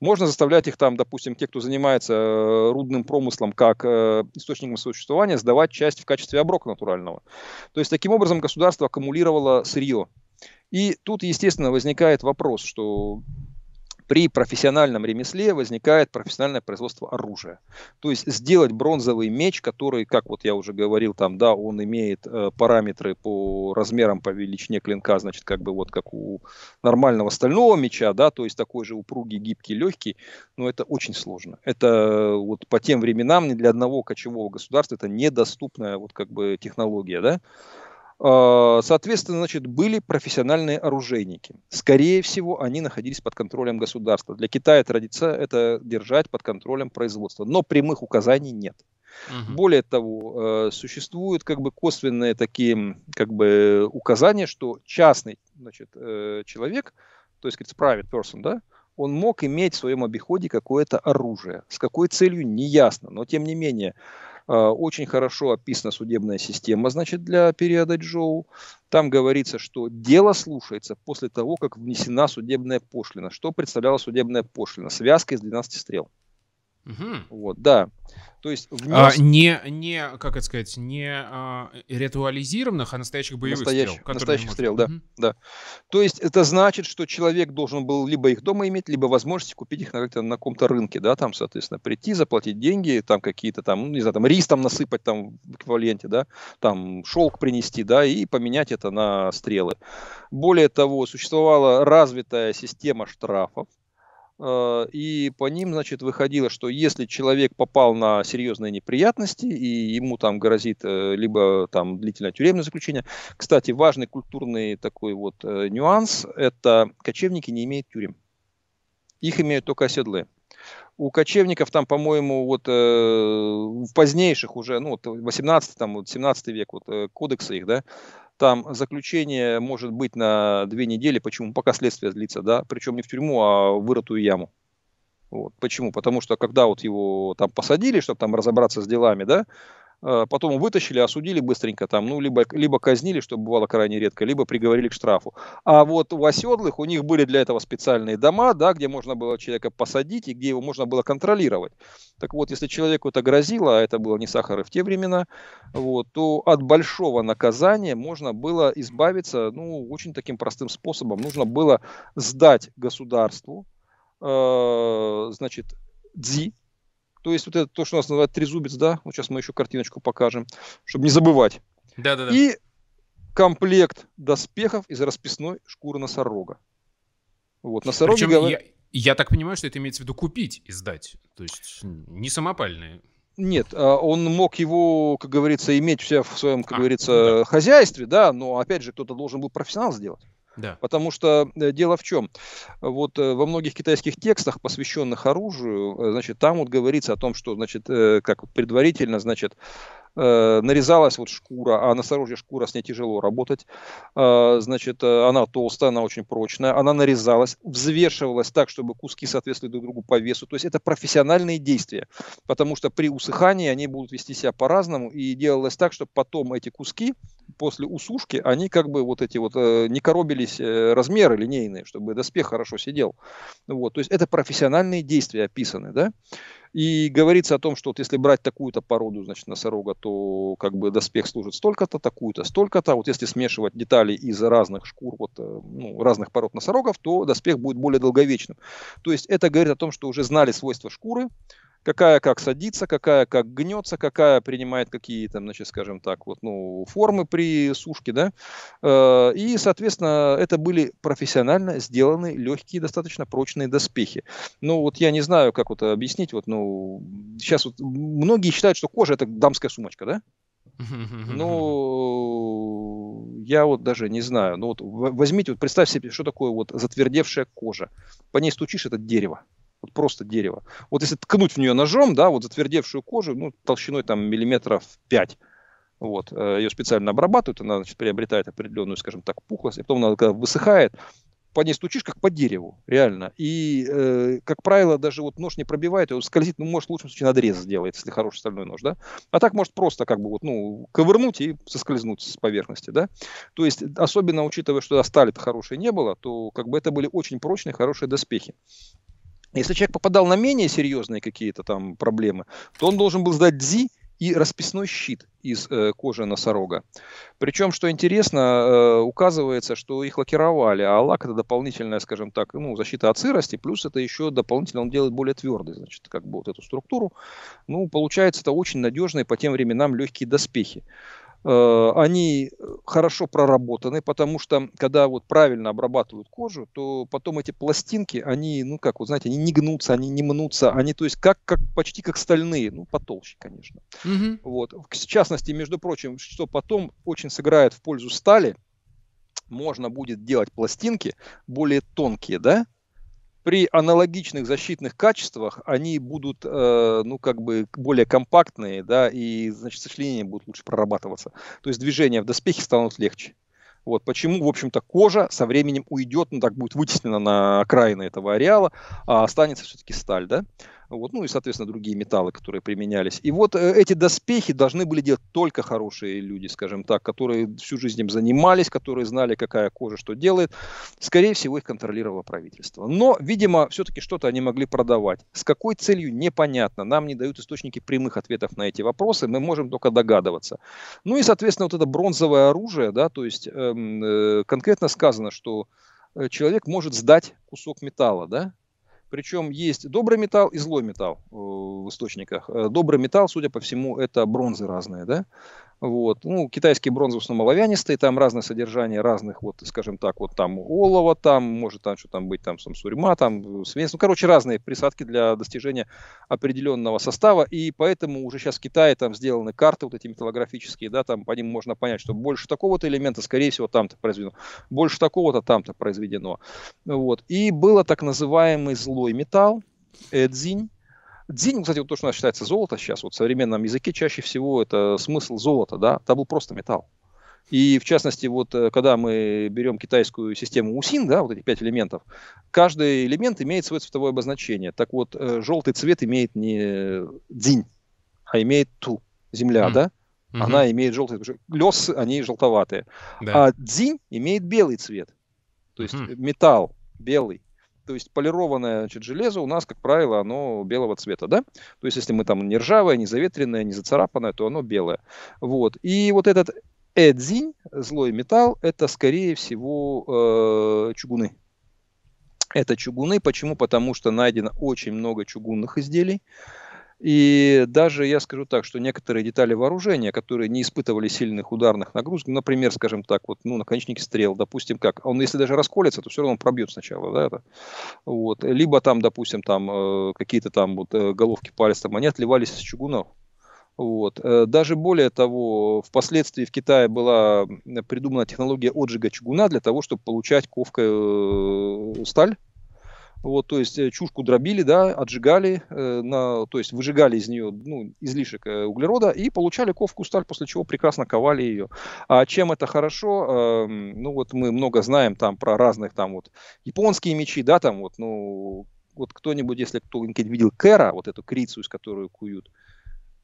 [SPEAKER 2] Можно заставлять их там, допустим, те, кто занимается э, рудным промыслом как э, источником существования, сдавать часть в качестве оброка натурального. То есть таким образом государство аккумулировало сырье. И тут, естественно, возникает вопрос, что при профессиональном ремесле возникает профессиональное производство оружия. То есть сделать бронзовый меч, который, как вот я уже говорил, там, да, он имеет э, параметры по размерам, по величине клинка, значит, как бы вот как у нормального стального меча, да, то есть такой же упругий, гибкий, легкий, но это очень сложно. Это э, вот по тем временам ни для одного кочевого государства это недоступная вот как бы технология, да. А, соответственно, значит, были профессиональные оружейники. Скорее всего, они находились под контролем государства. Для Китая традиция – это держать под контролем производства. Но прямых указаний нет. Угу. Более того, а, существуют как бы косвенные такие как бы указания, что частный значит, э, человек, то есть private person, да, он мог иметь в своем обиходе какое-то оружие. С какой целью, неясно. Но тем не менее, а, очень хорошо описана судебная система, значит, для периода Джоу. Там говорится, что дело слушается после того, как внесена судебная пошлина. Что представляла судебная пошлина? Связка из 12 стрел. Угу. Вот, да. То есть внес... а, не,
[SPEAKER 1] не, как это сказать, не а, ритуализированных, а настоящих боевых настоящих, стрел. Настоящих стрел, да, угу.
[SPEAKER 2] да. То есть это значит, что человек должен был либо их дома иметь, либо возможность купить их на, как-то на каком-то рынке, да, там, соответственно, прийти, заплатить деньги, там какие-то там, ну, не знаю, там рис там насыпать там в эквиваленте, да, там шелк принести, да, и поменять это на стрелы. Более того, существовала развитая система штрафов, Э, и по ним, значит, выходило, что если человек попал на серьезные неприятности, и ему там грозит э, либо там длительное тюремное заключение. Кстати, важный культурный такой вот э, нюанс – это кочевники не имеют тюрем. Их имеют только оседлые. У кочевников там, по-моему, вот в позднейших уже, ну, вот 18 там, вот 17 век, вот э, кодексы их, да, там заключение может быть на две недели, почему? Пока следствие длится, да, причем не в тюрьму, а в вырытую яму. Вот. Почему? Потому что когда вот его там посадили, чтобы там разобраться с делами, да, Э, потом вытащили, осудили быстренько там, ну, либо, либо казнили, что бывало крайне редко, либо приговорили к штрафу. А вот у оседлых, у них были для этого специальные дома, да, где можно было человека посадить и где его можно было контролировать. Так вот, если человеку это грозило, а это было не сахар и в те времена, вот, то от большого наказания можно было избавиться, ну, очень таким простым способом. Нужно было сдать государству, э, значит, дзи, то есть вот это то, что у нас называют трезубец, да? Вот сейчас мы еще картиночку покажем, чтобы не забывать. Да-да-да. И комплект доспехов из расписной шкуры носорога. Вот, носороги... Причем говорят...
[SPEAKER 1] я, я так понимаю, что это имеется в виду купить и сдать. То есть не самопальные.
[SPEAKER 2] Нет, а он мог его, как говорится, иметь в себя в своем, как а, говорится, ну да. хозяйстве, да, но опять же, кто-то должен был профессионал сделать. Да. Потому что э, дело в чем? Вот э, во многих китайских текстах, посвященных оружию, э, значит, там вот говорится о том, что, значит, как предварительно, значит, Э, нарезалась вот шкура, а на шкура с ней тяжело работать. Э, значит, э, она толстая, она очень прочная, она нарезалась, взвешивалась так, чтобы куски соответствовали друг другу по весу. То есть это профессиональные действия, потому что при усыхании они будут вести себя по-разному, и делалось так, чтобы потом эти куски после усушки, они как бы вот эти вот не коробились размеры линейные, чтобы доспех хорошо сидел. Вот, то есть это профессиональные действия описаны, да? И говорится о том, что вот если брать такую-то породу, значит, носорога, то как бы доспех служит столько-то, такую-то, столько-то. Вот если смешивать детали из разных шкур, вот, э, ну, разных пород носорогов, то доспех будет более долговечным. То есть это говорит о том, что уже знали свойства шкуры, какая как садится, какая как гнется, какая принимает какие там, значит, скажем так, вот, ну, формы при сушке, да, э, и, соответственно, это были профессионально сделаны легкие, достаточно прочные доспехи. Ну, вот я не знаю, как вот объяснить, вот, ну, сейчас вот многие считают, что кожа это дамская сумочка, да? Ну, я вот даже не знаю. Ну, вот возьмите, вот представь себе, что такое вот затвердевшая кожа. По ней стучишь, это дерево вот просто дерево. Вот если ткнуть в нее ножом, да, вот затвердевшую кожу, ну, толщиной там миллиметров 5, вот, э, ее специально обрабатывают, она, значит, приобретает определенную, скажем так, пухлость, и потом она, когда высыхает, по ней стучишь, как по дереву, реально. И, э, как правило, даже вот нож не пробивает, он скользит, ну, может, в лучшем случае надрез сделает, если хороший стальной нож, да. А так может просто как бы вот, ну, ковырнуть и соскользнуть с поверхности, да. То есть, особенно учитывая, что стали-то хорошей не было, то как бы это были очень прочные, хорошие доспехи. Если человек попадал на менее серьезные какие-то там проблемы, то он должен был сдать ДЗИ и расписной щит из э, кожи носорога. Причем, что интересно, э, указывается, что их лакировали, а лак это дополнительная, скажем так, ну, защита от сырости, плюс это еще дополнительно он делает более твердый, значит, как бы вот эту структуру. Ну, получается, это очень надежные по тем временам легкие доспехи. Э, они э, хорошо проработаны, потому что когда вот правильно обрабатывают кожу, то потом эти пластинки, они, ну как, вот знаете, они не гнутся, они не мнутся, они, то есть, как, как почти как стальные, ну потолще, конечно. Угу. Вот. В частности, между прочим, что потом очень сыграет в пользу стали, можно будет делать пластинки более тонкие, да, при аналогичных защитных качествах они будут, э, ну, как бы более компактные, да, и, значит, сочленения будут лучше прорабатываться. То есть движения в доспехе станут легче. Вот почему, в общем-то, кожа со временем уйдет, ну, так будет вытеснена на окраины этого ареала, а останется все-таки сталь, да вот, ну и, соответственно, другие металлы, которые применялись. И вот э, эти доспехи должны были делать только хорошие люди, скажем так, которые всю жизнь им занимались, которые знали, какая кожа что делает. Скорее всего, их контролировало правительство. Но, видимо, все-таки что-то они могли продавать. С какой целью, непонятно. Нам не дают источники прямых ответов на эти вопросы, мы можем только догадываться. Ну и, соответственно, вот это бронзовое оружие, да, то есть эм, э, конкретно сказано, что э, человек может сдать кусок металла, да, причем есть добрый металл и злой металл э, в источниках. Э, добрый металл, судя по всему, это бронзы разные, да? Вот. Ну, китайские бронзы в основном оловянистые, там разное содержание разных, вот, скажем так, вот там олова, там может там что там быть, там, там сурьма, там э, смесь. Ну, короче, разные присадки для достижения определенного состава, и поэтому уже сейчас в Китае там сделаны карты вот эти металлографические, да, там по ним можно понять, что больше такого-то элемента, скорее всего, там-то произведено, больше такого-то там-то произведено. Вот. И было так называемый злой слой металл, э, дзинь. Дзинь, кстати, вот то, что у нас считается золото сейчас, вот в современном языке чаще всего это смысл золота, да, Это был просто металл. И в частности, вот э, когда мы берем китайскую систему УСИН, да, вот эти пять элементов, каждый элемент имеет свое цветовое обозначение. Так вот, э, желтый цвет имеет не дзинь, а имеет ту, земля, mm. да? Mm-hmm. Она имеет желтый, лес, они желтоватые. Да. А дзинь имеет белый цвет, то есть mm. металл белый то есть полированное значит, железо у нас, как правило, оно белого цвета, да? То есть если мы там не ржавое, не заветренное, не зацарапанное, то оно белое. Вот. И вот этот эдзинь, злой металл, это, скорее всего, э, чугуны. Это чугуны. Почему? Потому что найдено очень много чугунных изделий. И даже я скажу так, что некоторые детали вооружения, которые не испытывали сильных ударных нагрузок, например, скажем так, вот, ну, наконечники стрел, допустим, как, он если даже расколется, то все равно пробьет сначала, да, это, вот, либо там, допустим, там э, какие-то там вот э, головки палец, там, они отливались из чугунов, вот. Э, даже более того, впоследствии в Китае была придумана технология отжига чугуна для того, чтобы получать ковкой сталь вот, то есть э, чушку дробили, да, отжигали, э, на, то есть выжигали из нее ну, излишек э, углерода и получали ковку сталь, после чего прекрасно ковали ее. А чем это хорошо? Э, ну вот мы много знаем там про разных там вот японские мечи, да, там вот, ну вот кто-нибудь, если кто-нибудь видел Кэра, вот эту крицу, из которой куют, э,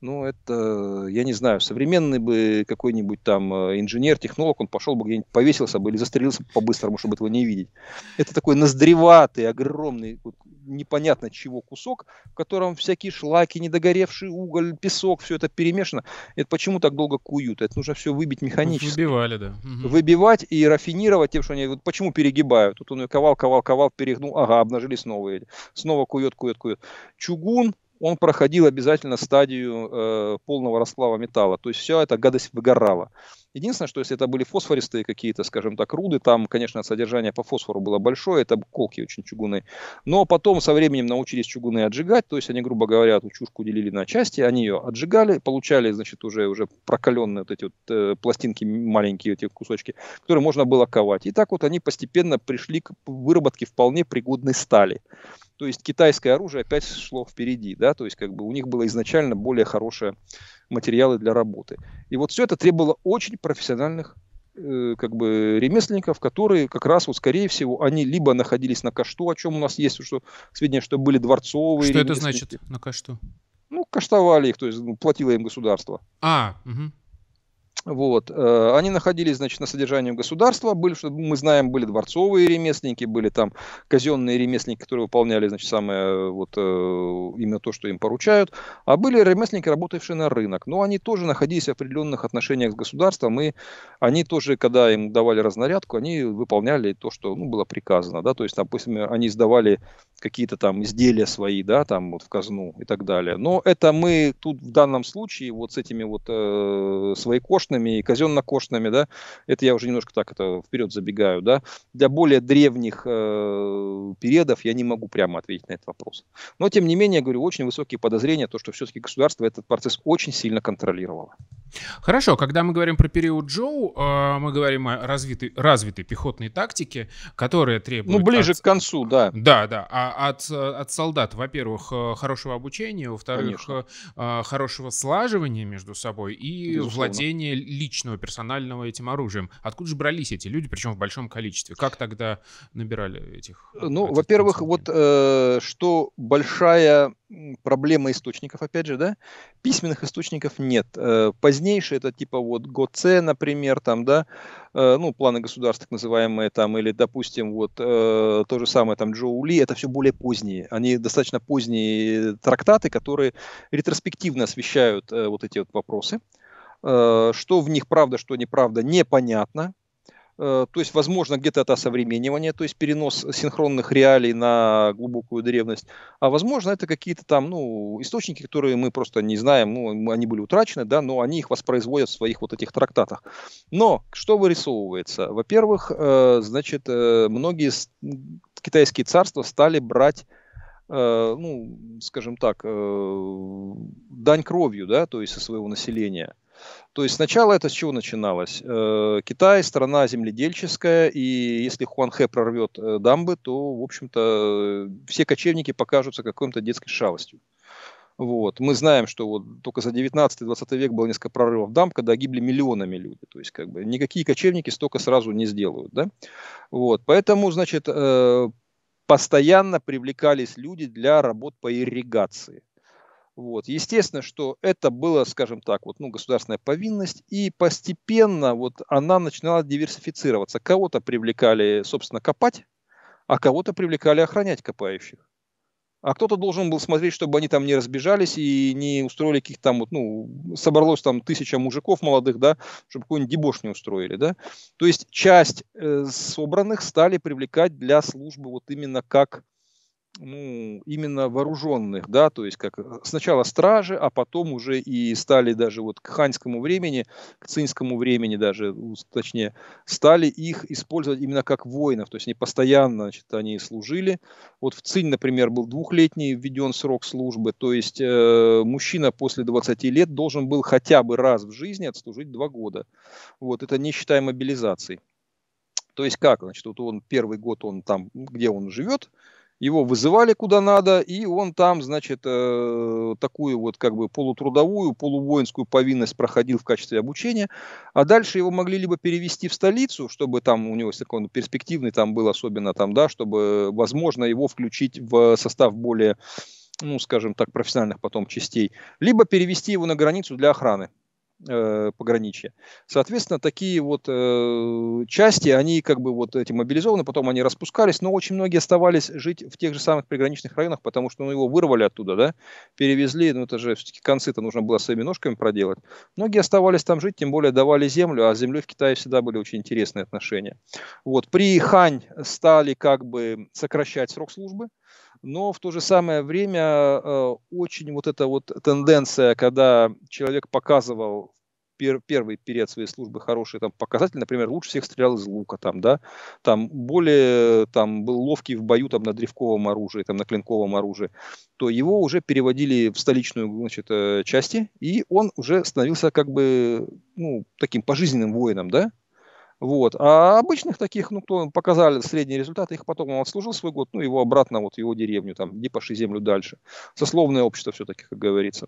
[SPEAKER 2] ну, это, я не знаю, современный бы какой-нибудь там э, инженер, технолог, он пошел бы где-нибудь, повесился бы или застрелился бы по-быстрому, чтобы этого не видеть. Это такой наздреватый, огромный, вот, непонятно чего кусок, в котором всякие шлаки, недогоревший уголь, песок, все это перемешано. Это почему так долго куют? Это нужно все выбить механически. Выбивали, да. Угу. Выбивать и рафинировать тем, что они, вот почему перегибают? Тут он ее ковал, ковал, ковал, перегнул, ага, обнажились новые. Снова кует, кует, кует. Чугун, он проходил обязательно стадию э, полного расплава металла. То есть вся эта гадость выгорала. Единственное, что если это были фосфористые какие-то, скажем так, руды, там, конечно, содержание по фосфору было большое, это колки очень чугунные. Но потом со временем научились чугунные отжигать, то есть они, грубо говоря, эту чушку делили на части, они ее отжигали, получали, значит, уже, уже прокаленные вот эти вот э, пластинки, маленькие эти кусочки, которые можно было ковать. И так вот они постепенно пришли к выработке вполне пригодной стали. То есть китайское оружие опять шло впереди, да, то есть как бы у них было изначально более хорошие материалы для работы. И вот все это требовало очень профессиональных э, как бы ремесленников, которые как раз вот скорее всего они либо находились на кашту, о чем у нас есть что сведения, что были дворцовые. Что это значит на кашту? Ну каштовали их, то есть ну, платило им государство. А. Угу. Вот. Э, они находились, значит, на содержании государства, были, что мы знаем, были дворцовые ремесленники, были там казенные ремесленники, которые выполняли, значит, самое э, вот э, именно то, что им поручают, а были ремесленники, работавшие на рынок. Но они тоже находились в определенных отношениях с государством, и они тоже, когда им давали разнарядку, они выполняли то, что ну, было приказано, да, то есть, допустим, они сдавали какие-то там изделия свои, да, там вот в казну и так далее. Но это мы тут в данном случае вот с этими вот э, своей кошкой кошными и казенно-кошными, да, это я уже немножко так это вперед забегаю, да, для более древних э, периодов я не могу прямо ответить на этот вопрос. Но, тем не менее, я говорю, очень высокие подозрения, то, что все-таки государство этот процесс очень сильно контролировало.
[SPEAKER 1] Хорошо, когда мы говорим про период Джоу, э, мы говорим о развитой, развитой пехотной тактике, которая требует... Ну, ближе от... к концу, да. Да, да. А от, от солдат, во-первых, э, хорошего обучения, во-вторых, Конечно. Э, э, хорошего слаживания между собой и Безусловно. владения личного, персонального этим оружием. Откуда же брались эти люди, причем в большом количестве? Как тогда набирали этих?
[SPEAKER 2] Э, ну, во-первых, вот э, что большая проблема источников, опять же, да, письменных источников нет. Э, позднейшие это типа вот ГОЦ, например, там, да, э, ну, планы государств, так называемые, там, или, допустим, вот э, то же самое, там, Джоули, это все более поздние. Они достаточно поздние трактаты, которые ретроспективно освещают э, вот эти вот вопросы. Э, Э, что в них правда, что неправда, непонятно. Э, то есть, возможно, где-то это осовременивание, то есть перенос синхронных реалий на глубокую древность. А возможно, это какие-то там ну, источники, которые мы просто не знаем, ну, они были утрачены, да, но они их воспроизводят в своих вот этих трактатах. Но что вырисовывается? Во-первых, э, значит, многие китайские царства стали брать ну, скажем так, дань кровью, да, то есть со своего населения. То есть сначала это с чего начиналось? Э, Китай – страна земледельческая, и если Хуанхэ прорвет э, дамбы, то, в общем-то, все кочевники покажутся какой-то детской шалостью. Вот. Мы знаем, что вот только за 19-20 век было несколько прорывов дамб, когда гибли миллионами люди. То есть как бы никакие кочевники столько сразу не сделают. Да? Вот. Поэтому, значит, э, постоянно привлекались люди для работ по ирригации. Вот. Естественно, что это было, скажем так, вот, ну, государственная повинность, и постепенно вот она начинала диверсифицироваться. Кого-то привлекали, собственно, копать, а кого-то привлекали охранять копающих. А кто-то должен был смотреть, чтобы они там не разбежались и не устроили каких-то там, вот, ну, собралось там тысяча мужиков молодых, да, чтобы какой-нибудь дебош не устроили, да. То есть часть э, собранных стали привлекать для службы вот именно как ну, именно вооруженных, да, то есть как э, сначала стражи, а потом уже и стали даже вот к ханьскому времени, к цинскому времени даже, точнее, стали их использовать именно как воинов, то есть они постоянно, значит, они служили. Вот в Цинь, например, был двухлетний введен срок службы, то есть э, мужчина после 20 лет должен был хотя бы раз в жизни отслужить два года. Вот, это не считая мобилизации. То есть как, значит, вот он первый год, он там, где он живет, его вызывали куда надо, и он там, значит, э, такую вот как бы полутрудовую, полувоинскую повинность проходил в качестве обучения, а дальше его могли либо перевести в столицу, чтобы там у него, если он перспективный там был особенно там, да, чтобы, возможно, его включить в состав более ну, скажем так, профессиональных потом частей, либо перевести его на границу для охраны э, пограничья. Соответственно, такие вот э, части, они как бы вот эти мобилизованы, потом они распускались, но очень многие оставались жить в тех же самых приграничных районах, потому что ну, его вырвали оттуда, да, перевезли, ну это же все-таки концы-то нужно было своими ножками проделать. Многие оставались там жить, тем более давали землю, а с землей в Китае всегда были очень интересные отношения. Вот, при Хань стали как бы сокращать срок службы, но в то же самое время э, очень вот эта вот тенденция, когда человек показывал пер, первый период своей службы хороший там показатель, например, лучше всех стрелял из лука, там, да, там более там был ловкий в бою там на древковом оружии, там на клинковом оружии, то его уже переводили в столичную значит, э, части, и он уже становился как бы ну, таким пожизненным воином, да, вот. А обычных таких, ну, кто показали средний результат, их потом он отслужил свой год, ну, его обратно, вот его деревню, там, иди пошли землю дальше. Сословное общество все-таки, как говорится.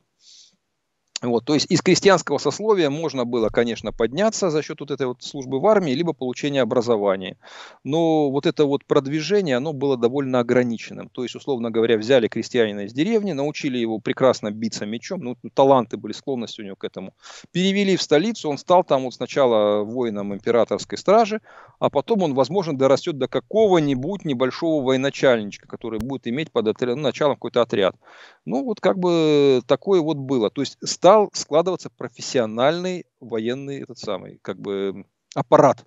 [SPEAKER 2] Вот, то есть из крестьянского сословия можно было, конечно, подняться за счет вот этой вот службы в армии, либо получения образования. Но вот это вот продвижение, оно было довольно ограниченным. То есть, условно говоря, взяли крестьянина из деревни, научили его прекрасно биться мечом, ну, ну таланты были, склонности у него к этому. Перевели в столицу, он стал там вот сначала воином императорской стражи, а потом он, возможно, дорастет до какого-нибудь небольшого военачальничка, который будет иметь под отряд, ну, началом какой-то отряд. Ну, вот как бы такое вот было. То есть, стар стал складываться профессиональный военный этот самый, как бы, аппарат.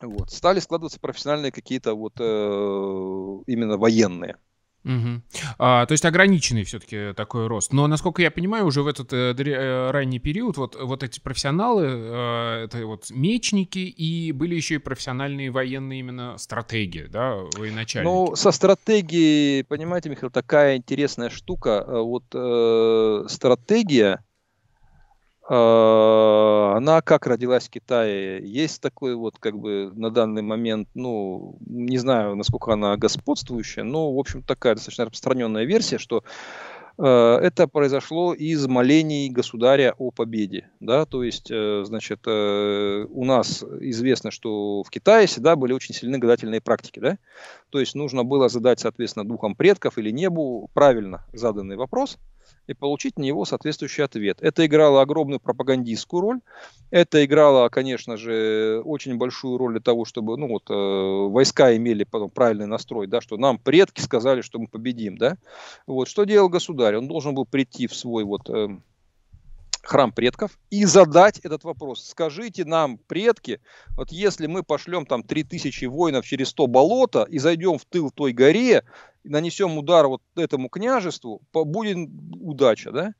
[SPEAKER 2] Вот. Стали складываться профессиональные какие-то вот э, именно военные. Угу.
[SPEAKER 1] А, то есть ограниченный все-таки такой рост. Но, насколько я понимаю, уже в этот э, э, ранний период вот, вот эти профессионалы, э, это вот мечники, и были еще и профессиональные военные именно стратегии, да, военачальники. Ну, со
[SPEAKER 2] стратегией, понимаете, Михаил, такая интересная штука. Э, вот э, стратегия, а, она как родилась в Китае? Есть такой вот, как бы, на данный момент, ну, не знаю, насколько она господствующая, но, в общем, такая достаточно распространенная версия, что э, это произошло из молений государя о победе. Да? То есть, э, значит, э, у нас известно, что в Китае всегда были очень сильны гадательные практики. Да? То есть нужно было задать, соответственно, духам предков или небу правильно заданный вопрос – и получить на него соответствующий ответ. Это играло огромную пропагандистскую роль, это играло, конечно же, очень большую роль для того, чтобы ну, вот, э, войска имели потом правильный настрой, да, что нам предки сказали, что мы победим. Да? Вот, что делал государь? Он должен был прийти в свой вот, э, храм предков и задать этот вопрос. Скажите нам, предки, вот если мы пошлем там 3000 воинов через 100 болота и зайдем в тыл той горе, и нанесем удар вот этому княжеству, будет удача, да?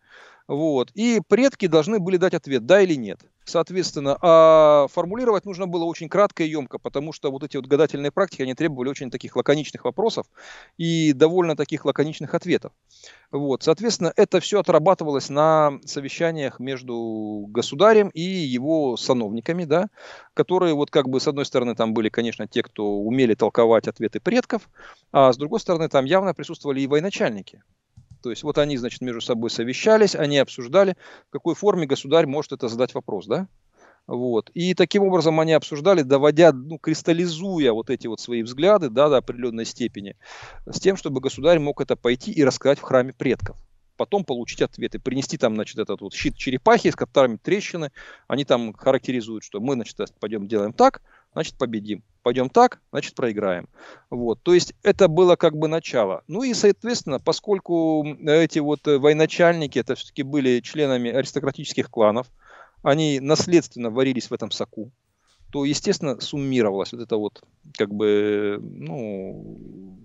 [SPEAKER 2] Вот. И предки должны были дать ответ, да или нет. Соответственно, а формулировать нужно было очень кратко и емко, потому что вот эти вот гадательные практики, они требовали очень таких лаконичных вопросов и довольно таких лаконичных ответов. Вот. Соответственно, это все отрабатывалось на совещаниях между государем и его сановниками, да, которые вот как бы с одной стороны там были, конечно, те, кто умели толковать ответы предков, а с другой стороны там явно присутствовали и военачальники, то есть вот они, значит, между собой совещались, они обсуждали, в какой форме государь может это задать вопрос, да? Вот. И таким образом они обсуждали, доводя, ну, кристаллизуя вот эти вот свои взгляды да, до определенной степени, с тем, чтобы государь мог это пойти и рассказать в храме предков. Потом получить ответы, принести там, значит, этот вот щит черепахи, с которыми трещины, они там характеризуют, что мы, значит, пойдем делаем так, значит, победим пойдем так, значит проиграем. Вот. То есть это было как бы начало. Ну и, соответственно, поскольку эти вот э, военачальники, это все-таки были членами аристократических кланов, они наследственно варились в этом соку, то, естественно, суммировалось вот это вот, как бы, ну,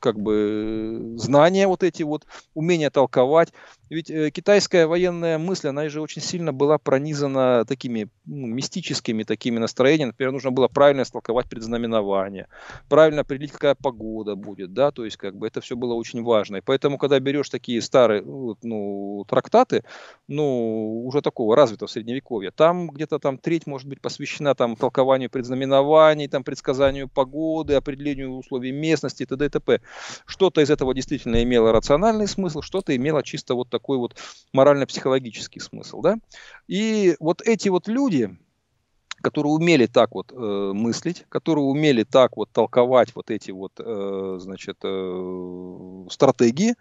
[SPEAKER 2] как бы э, знания вот эти вот, умение толковать. Ведь э, китайская военная мысль, она же очень сильно была пронизана такими ну, мистическими такими настроениями. Например, нужно было правильно истолковать предзнаменование, правильно определить, какая погода будет, да, то есть как бы это все было очень важно. И поэтому, когда берешь такие старые ну, ну, трактаты, ну, уже такого развитого средневековья, там где-то там треть может быть посвящена там толкованию предзнаменований, там предсказанию погоды, определению условий местности и т.д. и т.п. Что-то из этого действительно имело рациональный смысл, что-то имело чисто вот такой такой вот морально-психологический смысл, да. И вот эти вот люди, которые умели так вот э, мыслить, которые умели так вот толковать вот эти вот, э, значит, э, стратегии,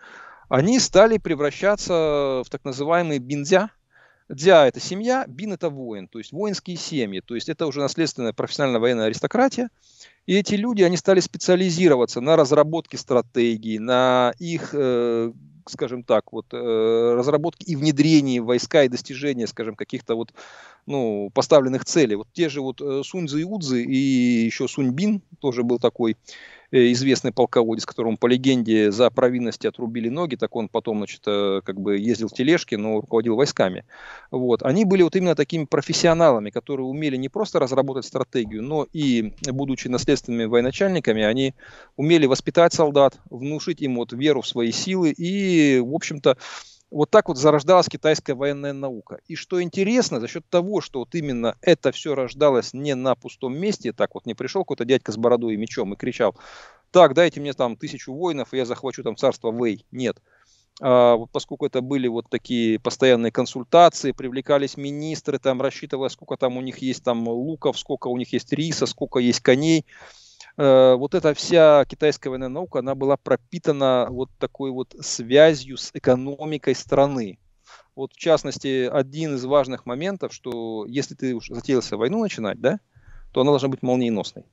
[SPEAKER 2] они стали превращаться в так называемые бинзя. Дзя – это семья, бин – это воин, то есть воинские семьи, то есть это уже наследственная профессиональная военная аристократия. И эти люди, они стали специализироваться на разработке стратегии, на их э, скажем так, вот э, разработки и внедрении войска и достижения, скажем, каких-то вот ну, поставленных целей. Вот те же вот э, Сунь Цзы Удзы и еще Сунь Бин тоже был такой Э, известный полководец, которому по легенде за провинности отрубили ноги, так он потом, значит, э, как бы ездил в тележке, но руководил войсками. Вот. Они были вот именно такими профессионалами, которые умели не просто разработать стратегию, но и, будучи наследственными военачальниками, они умели воспитать солдат, внушить им вот веру в свои силы и, в общем-то, вот так вот зарождалась китайская военная наука. И что интересно, за счет того, что вот именно это все рождалось не на пустом месте, так вот не пришел какой-то дядька с бородой и мечом и кричал, так, дайте мне там тысячу воинов, и я захвачу там царство Вэй. Нет. А, поскольку это были вот такие постоянные консультации, привлекались министры, там рассчитывалось, сколько там у них есть там луков, сколько у них есть риса, сколько есть коней. Э, вот эта вся китайская военная наука, она была пропитана вот такой вот связью с экономикой страны. Вот, в частности, один из важных моментов, что если ты уж затеялся войну начинать, да, то она должна быть молниеносной.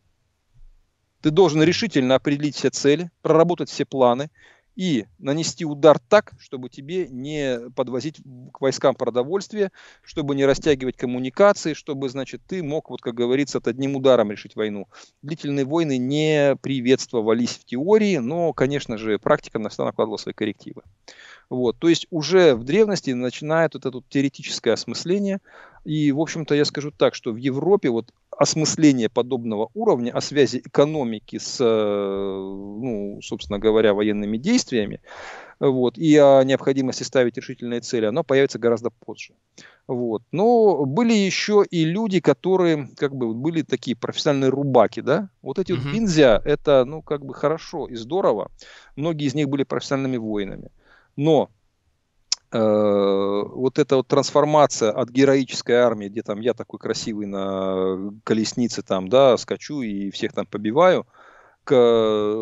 [SPEAKER 2] Ты должен решительно определить все цели, проработать все планы, и нанести удар так, чтобы тебе не подвозить к войскам продовольствие, чтобы не растягивать коммуникации, чтобы, значит, ты мог, вот как говорится, от одним ударом решить войну. Длительные войны не приветствовались в теории, но, конечно же, практика на что накладывала свои коррективы. Вот, то есть уже в древности начинает вот это вот теоретическое осмысление и, в общем-то, я скажу так, что в Европе вот осмысление подобного уровня о связи экономики с, э, ну, собственно говоря, военными действиями, вот, и о необходимости ставить решительные цели, оно появится гораздо позже. Вот. Но были еще и люди, которые как бы были такие профессиональные рубаки, да? Вот эти mm-hmm. вот Винзя, это, ну, как бы хорошо и здорово. Многие из них были профессиональными воинами. Но Э, вот эта вот трансформация от героической армии, где там я такой красивый на колеснице там, да, скачу и всех там побиваю, к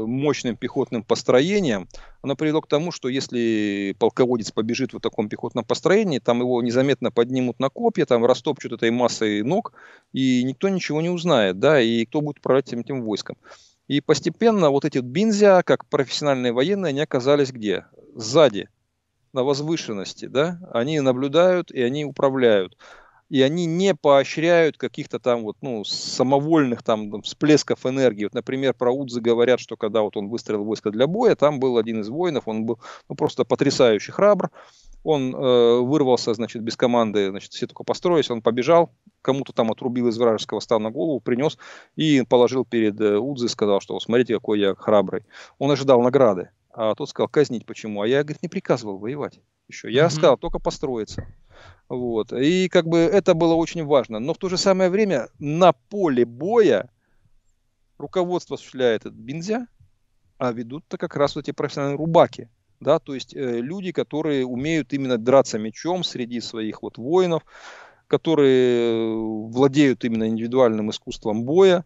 [SPEAKER 2] мощным пехотным построениям, она привела к тому, что если полководец побежит в таком пехотном построении, там его незаметно поднимут на копья, там растопчут этой массой ног, и никто ничего не узнает, да, и кто будет управлять этим, этим войском. И постепенно вот эти бинзя, как профессиональные военные, они оказались где? Сзади на возвышенности, да, они наблюдают и они управляют. И они не поощряют каких-то там вот, ну, самовольных там всплесков энергии. Вот, например, про Удзы говорят, что когда вот он выстрелил войско для боя, там был один из воинов, он был ну, просто потрясающе храбр. Он э, вырвался, значит, без команды, значит, все только построились, он побежал, кому-то там отрубил из вражеского стана голову, принес и положил перед э, Удзы, сказал, что смотрите, какой я храбрый. Он ожидал награды. А тот сказал, казнить почему? А я, говорит, не приказывал воевать еще. Я mm-hmm. сказал, только построиться. Вот. И как бы это было очень важно. Но в то же самое время на поле боя руководство осуществляет этот бензя, а ведут-то как раз вот эти профессиональные рубаки. Да, то есть э, люди, которые умеют именно драться мечом среди своих вот воинов, которые э, владеют именно индивидуальным искусством боя,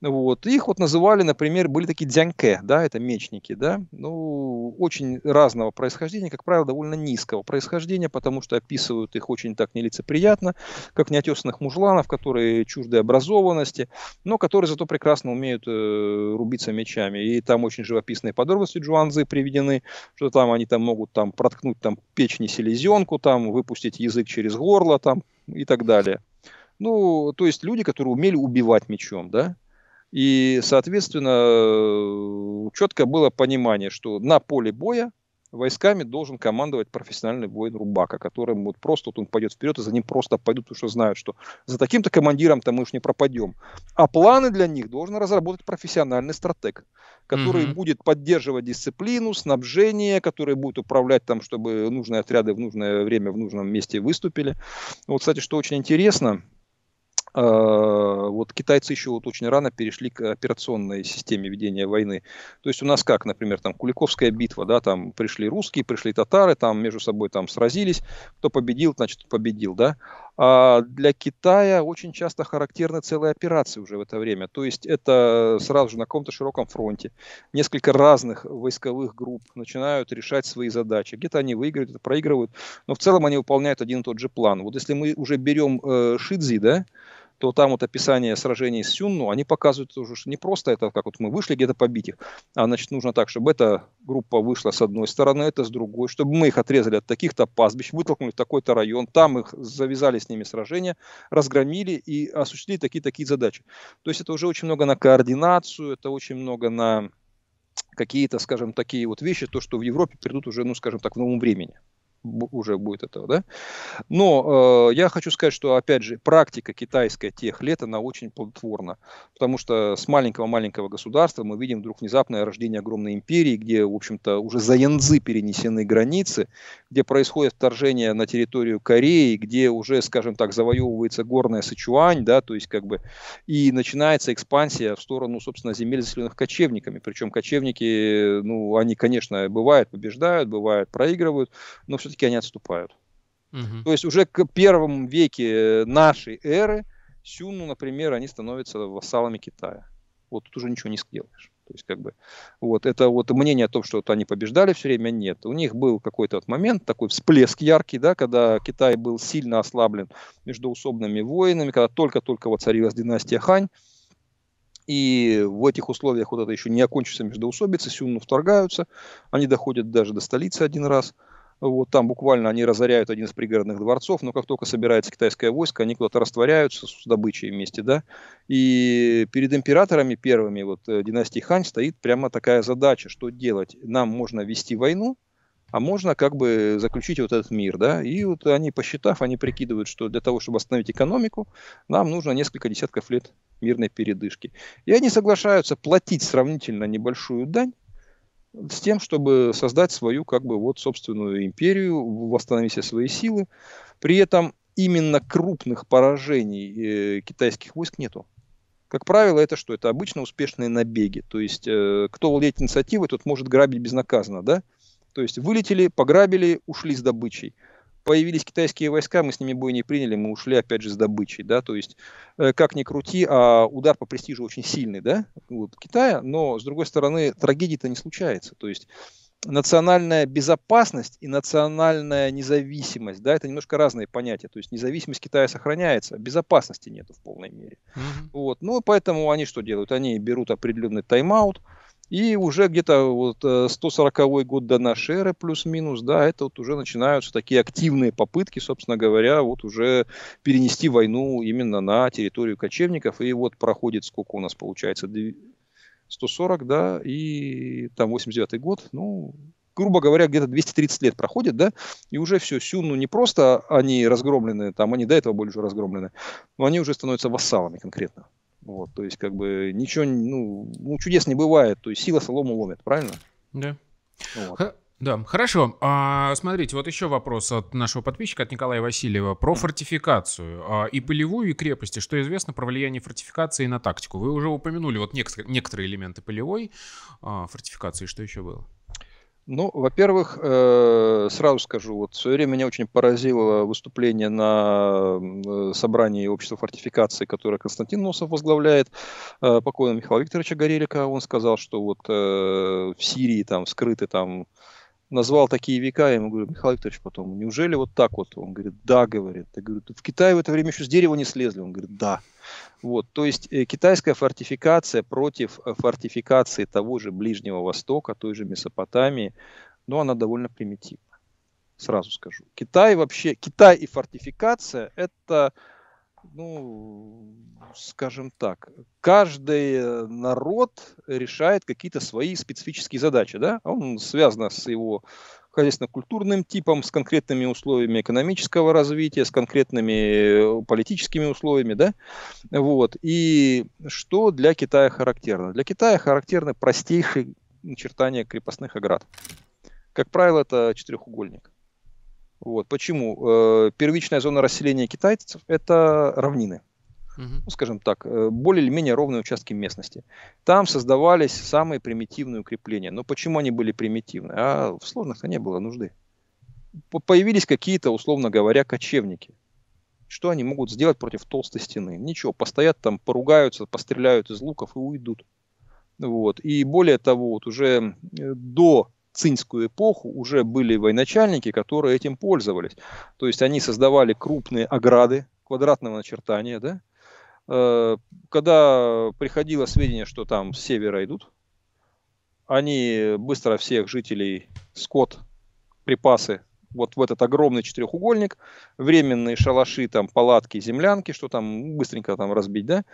[SPEAKER 2] вот. Их вот называли, например, были такие дзяньке, да, это мечники, да, ну, очень разного происхождения, как правило, довольно низкого происхождения, потому что описывают их очень так нелицеприятно, как неотесанных мужланов, которые чужды образованности, но которые зато прекрасно умеют э, рубиться мечами. И там очень живописные подробности Джуанзы приведены, что там они там могут там проткнуть там печени селезенку, там выпустить язык через горло, там и так далее. Ну, то есть люди, которые умели убивать мечом, да, и, соответственно, четко было понимание, что на поле боя войсками должен командовать профессиональный воин Рубака, которым вот просто вот он пойдет вперед, и за ним просто пойдут, потому что знают, что за таким-то командиром-то мы уж не пропадем. А планы для них должен разработать профессиональный стратег, который mm-hmm. будет поддерживать дисциплину, снабжение, который будет управлять там, чтобы нужные отряды в нужное время, в нужном месте выступили. Вот, кстати, что очень интересно – а, вот китайцы еще вот очень рано перешли к операционной системе ведения войны. То есть у нас как, например, там Куликовская битва, да, там пришли русские, пришли татары, там между собой там сразились, кто победил, значит победил, да. А для Китая очень часто характерны целые операции уже в это время. То есть это сразу же на каком-то широком фронте. Несколько разных войсковых групп начинают решать свои задачи. Где-то они выигрывают, где-то проигрывают, но в целом они выполняют один и тот же план. Вот если мы уже берем э, Шидзи, да, то там вот описание сражений с Сюнну, они показывают уже, что не просто это, как вот мы вышли где-то побить их, а значит нужно так, чтобы эта группа вышла с одной стороны, это с другой, чтобы мы их отрезали от таких-то пастбищ, вытолкнули в такой-то район, там их завязали с ними сражения, разгромили и осуществили такие-такие задачи. То есть это уже очень много на координацию, это очень много на какие-то, скажем, такие вот вещи, то, что в Европе придут уже, ну, скажем так, в новом времени уже будет этого, да. Но э, я хочу сказать, что, опять же, практика китайская тех лет, она очень плодотворна, потому что с маленького-маленького государства мы видим вдруг внезапное рождение огромной империи, где, в общем-то, уже за янзы перенесены границы, где происходит вторжение на территорию Кореи, где уже, скажем так, завоевывается горная Сычуань, да, то есть как бы, и начинается экспансия в сторону, собственно, земель, заселенных кочевниками, причем кочевники, ну, они, конечно, бывают побеждают, бывают проигрывают, но все все-таки они отступают. Угу. То есть уже к первому веке э, нашей эры Сюну, например, они становятся вассалами Китая. Вот тут уже ничего не сделаешь. То есть, как бы, вот это вот мнение о том, что вот они побеждали все время, нет. У них был какой-то вот момент, такой всплеск яркий, да, когда Китай был сильно ослаблен междуусобными воинами, когда только-только воцарилась династия Хань. И в этих условиях вот это еще не окончится междоусобицы, Сюнну вторгаются, они доходят даже до столицы один раз – вот там буквально они разоряют один из пригородных дворцов, но как только собирается китайское войско, они куда-то растворяются с добычей вместе, да. И перед императорами первыми вот э, династии Хань стоит прямо такая задача, что делать. Нам можно вести войну, а можно как бы заключить вот этот мир, да, и вот они, посчитав, они прикидывают, что для того, чтобы остановить экономику, нам нужно несколько десятков лет мирной передышки. И они соглашаются платить сравнительно небольшую дань, с тем, чтобы создать свою как бы вот собственную империю, восстановить все свои силы. При этом именно крупных поражений э, китайских войск нету. Как правило, это что? Это обычно успешные набеги. То есть, э, кто владеет инициативой, тот может грабить безнаказанно, да? То есть, вылетели, пограбили, ушли с добычей появились китайские войска, мы с ними бой не приняли, мы ушли опять же с добычей, да, то есть э, как ни крути, а удар по престижу очень сильный, да, вот, Китая, но с другой стороны трагедии-то не случается, то есть национальная безопасность и национальная независимость, да, это немножко разные понятия. То есть независимость Китая сохраняется, а безопасности нету в полной мере. Mm-hmm. Вот, ну поэтому они что делают? Они берут определенный тайм-аут, и уже где-то вот 140 э, год до нашей эры плюс-минус, да, это вот уже начинаются такие активные попытки, собственно говоря, вот уже перенести войну именно на территорию кочевников. И вот проходит сколько у нас получается, 140, да, и там 89 год, ну, грубо говоря, где-то 230 лет проходит, да, и уже все, Сюнну не просто они разгромлены, там они до этого были уже разгромлены, но они уже становятся вассалами конкретно. Вот, то есть, как бы, ничего, ну, ну, чудес не бывает. То есть, сила солому ломит, правильно? Да. Вот.
[SPEAKER 1] да, хорошо. А, смотрите, вот еще вопрос от нашего подписчика, от Николая Васильева, про фортификацию а, и полевую, и крепости. Что известно про влияние фортификации на тактику? Вы уже упомянули вот некоторые, элементы полевой а, фортификации. Что еще было?
[SPEAKER 2] Ну, во-первых, э, сразу скажу, вот в свое время меня очень поразило выступление на собрании общества фортификации, которое Константин Носов возглавляет, э, покойного Михаила Викторовича Горелика. Он сказал, что вот э, в Сирии там скрыты там назвал такие века, я ему говорю, Михаил Викторович, потом, неужели вот так вот? Он говорит, да, говорит. Я говорю, в Китае в это время еще с дерева не слезли. Он говорит, да. Вот, то есть э, китайская фортификация против э, фортификации того же Ближнего Востока, той же Месопотамии, но ну, она довольно примитивна, сразу скажу. Китай вообще, Китай и фортификация – это ну, скажем так, каждый народ решает какие-то свои специфические задачи, да, он связан с его хозяйственно-культурным типом, с конкретными условиями экономического развития, с конкретными политическими условиями, да, вот, и что для Китая характерно? Для Китая характерны простейшие начертания крепостных оград. Как правило, это четырехугольник. Вот. Почему? Э, первичная зона расселения китайцев – это равнины. Ну, скажем так, э, более или менее ровные участки местности. Там создавались самые примитивные укрепления. Но почему они были примитивны? А в сложных-то не было нужды. Появились какие-то, условно говоря, кочевники. Что они могут сделать против толстой стены? Ничего, постоят там, поругаются, постреляют из луков и уйдут. Вот. И более того, вот уже э, до цинскую эпоху уже были военачальники, которые этим пользовались. То есть они создавали крупные ограды квадратного начертания, да? Э, когда приходило сведение, что там с севера идут, они быстро всех жителей, скот, припасы вот в этот огромный четырехугольник, временные шалаши, там, палатки, землянки, что там быстренько там разбить, да,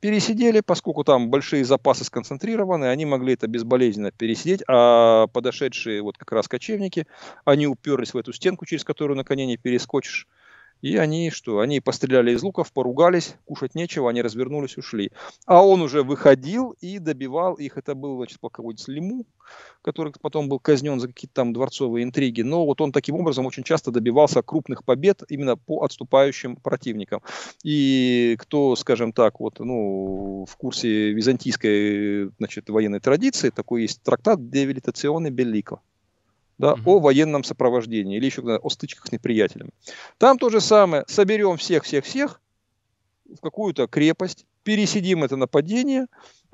[SPEAKER 2] пересидели, поскольку там большие запасы сконцентрированы, они могли это безболезненно пересидеть, а подошедшие вот как раз кочевники, они уперлись в эту стенку, через которую на коне не перескочишь, и они что? Они постреляли из луков, поругались, кушать нечего, они развернулись, ушли. А он уже выходил и добивал их. Это был, значит, полководец Лиму, который потом был казнен за какие-то там дворцовые интриги. Но вот он таким образом очень часто добивался крупных побед именно по отступающим противникам. И кто, скажем так, вот, ну, в курсе византийской, значит, военной традиции, такой есть трактат «Девилитационе Беллико» да, угу. о военном сопровождении или еще о стычках с неприятелем. Там то же самое, соберем всех-всех-всех в какую-то крепость, пересидим это нападение,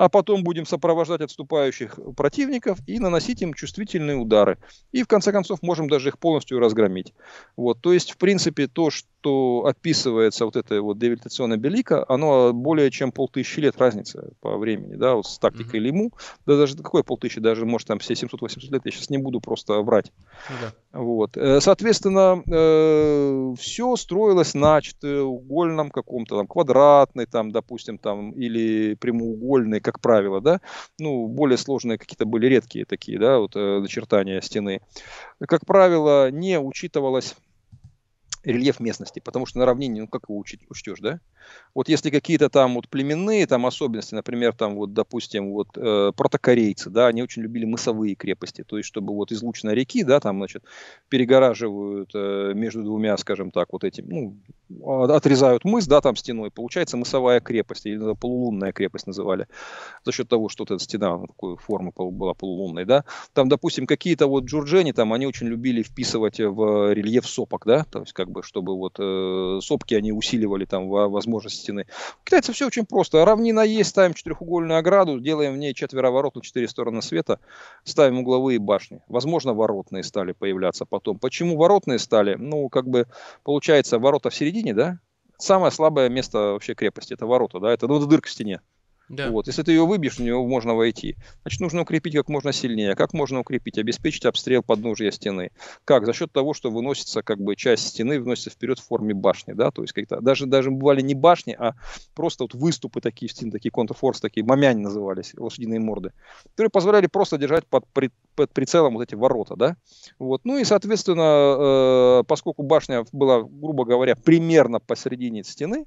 [SPEAKER 2] а потом будем сопровождать отступающих противников и наносить им чувствительные удары. И в конце концов можем даже их полностью разгромить. Вот. То есть, в принципе, то, что описывается вот этой вот девильтационная белика, оно более чем полтысячи лет разница по времени, да, вот с тактикой mm-hmm. Лиму. Да даже какой полтысячи, даже может там все 700-800 лет, я сейчас не буду просто врать. Mm-hmm. Вот. Э, соответственно, э, все строилось на четыреугольном каком-то там квадратный там, допустим, там, или прямоугольной, как правило, да, ну, более сложные какие-то были редкие такие, да, вот э, начертания стены, как правило, не учитывалось рельеф местности, потому что на равнине, ну как его учить, учтешь, да? Вот если какие-то там вот племенные там особенности, например, там вот, допустим, вот э, протокорейцы, да, они очень любили мысовые крепости, то есть чтобы вот излучина реки, да, там, значит, перегораживают э, между двумя, скажем так, вот этим, ну, а, отрезают мыс, да, там стеной, получается мысовая крепость, или полулунная крепость называли, за счет того, что вот эта стена ну, такой формы была полулунной, да. Там, допустим, какие-то вот джурджени, там, они очень любили вписывать в э, рельеф сопок, да, то есть как бы, чтобы вот э, сопки они усиливали там возможности стены. китайцы все очень просто. Равнина есть, ставим четырехугольную ограду, делаем в ней четверо ворот на четыре стороны света, ставим угловые башни. Возможно, воротные стали появляться потом. Почему воротные стали? Ну, как бы, получается, ворота в середине, да? Самое слабое место вообще крепости – это ворота, да? Это ну, дырка в стене. Да. Вот. Если ты ее выбьешь, в нее можно войти. Значит, нужно укрепить как можно сильнее. Как можно укрепить? Обеспечить обстрел подножия стены. Как? За счет того, что выносится как бы часть стены, выносится вперед в форме башни. Да? То есть как-то, даже, даже бывали не башни, а просто вот выступы такие в стене, такие контрфорс, такие мамяни назывались, лошадиные морды, которые позволяли просто держать под, при, под прицелом вот эти ворота. Да? Вот. Ну и, соответственно, э, поскольку башня была, грубо говоря, примерно посередине стены,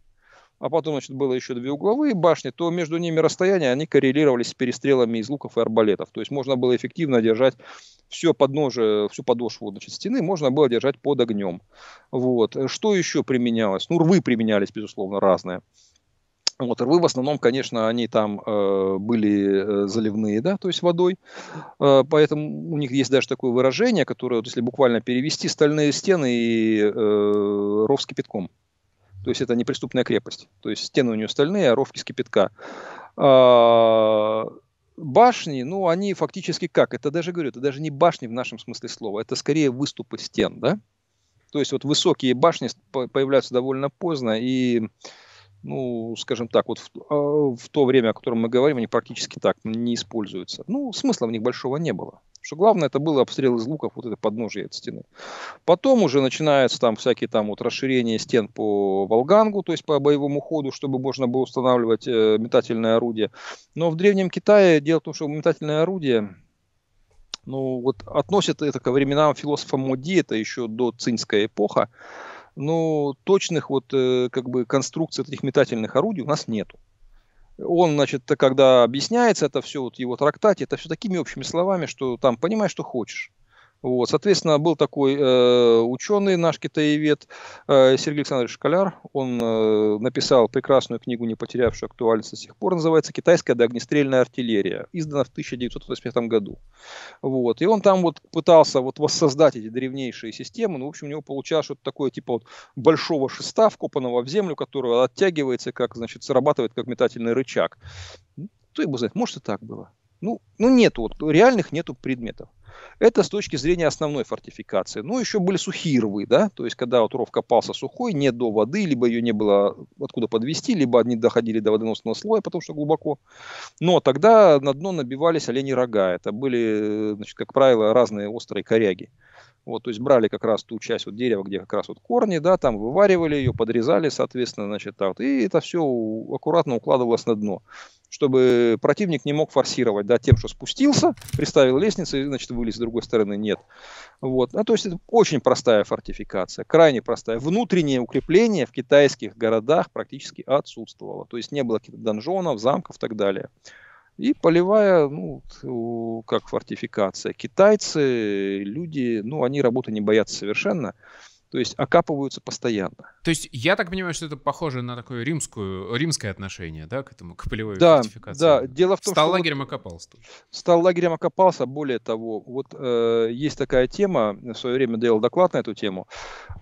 [SPEAKER 2] а потом, значит, было еще две угловые башни, то между ними расстояние, они коррелировались с перестрелами из луков и арбалетов. То есть можно было эффективно держать все подножие, всю подошву значит, стены можно было держать под огнем. Вот. Что еще применялось? Ну, рвы применялись, безусловно, разные. Вот, рвы в основном, конечно, они там э, были э, заливные, да, то есть водой. Э, поэтому у них есть даже такое выражение, которое, вот, если буквально перевести, стальные стены и э, ров с кипятком. То есть это неприступная крепость. То есть стены у нее стальные, а ровки с кипятка. А, башни, ну, они фактически как? Это даже, говорю, это даже не башни в нашем смысле слова, это скорее выступы стен, да? То есть вот высокие башни появляются довольно поздно, и, ну, скажем так, вот в, а, в то время, о котором мы говорим, они практически так не используются. Ну, смысла в них большого не было что главное это было обстрел из луков, вот это подножие этой стены. Потом уже начинается там всякие там вот расширение стен по Волгангу, то есть по боевому ходу, чтобы можно было устанавливать э, метательное орудие. Но в Древнем Китае дело в том, что метательное орудие ну, вот относят это ко временам философа Моди, это еще до цинская эпоха. Но точных вот э, как бы конструкций этих метательных орудий у нас нету он, значит, когда объясняется это все, вот его трактате, это все такими общими словами, что там понимаешь, что хочешь. Вот. Соответственно, был такой э, ученый, наш китаевед э, Сергей Александрович Шкаляр. Он э, написал прекрасную книгу, не потерявшую актуальность до сих пор, называется «Китайская доогнестрельная артиллерия», издана в 1985 году. Вот. И он там вот пытался вот воссоздать эти древнейшие системы, ну, в общем, у него получалось что-то такое типа вот большого шеста, вкопанного в землю, которого оттягивается, как, значит, срабатывает как метательный рычаг. Ну, кто его знает, может и так было. Ну, ну нет, вот реальных нету предметов. Это с точки зрения основной фортификации. Ну, еще были сухие рвы, да, то есть, когда вот ров копался сухой, не до воды, либо ее не было откуда подвести, либо они доходили до водоносного слоя, потому что глубоко. Но тогда на дно набивались олени рога. Это были, э, значит, как правило, разные острые коряги. Вот, то есть брали как раз ту часть вот дерева, где как раз вот корни, да, там вываривали ее, подрезали, соответственно, значит, так, вот, и это все аккуратно укладывалось на дно, чтобы противник не мог форсировать, да, тем, что спустился, приставил лестницу, и, значит, вылез с другой стороны, нет. Вот, а, то есть это очень простая фортификация, крайне простая. Внутреннее укрепление в китайских городах практически отсутствовало, то есть не было каких-то донжонов, замков и так далее. И полевая, ну, как фортификация. Китайцы, люди, ну, они работы не боятся совершенно. То есть окапываются постоянно. То есть я так понимаю,
[SPEAKER 1] что это похоже на такое римскую, римское отношение, да, к этому, к полевой да, фортификации?
[SPEAKER 2] Да, дело в том, стал что... Стал лагерем окопался. Стал лагерем окопался, более того, вот э, есть такая тема, в свое время делал доклад на эту тему,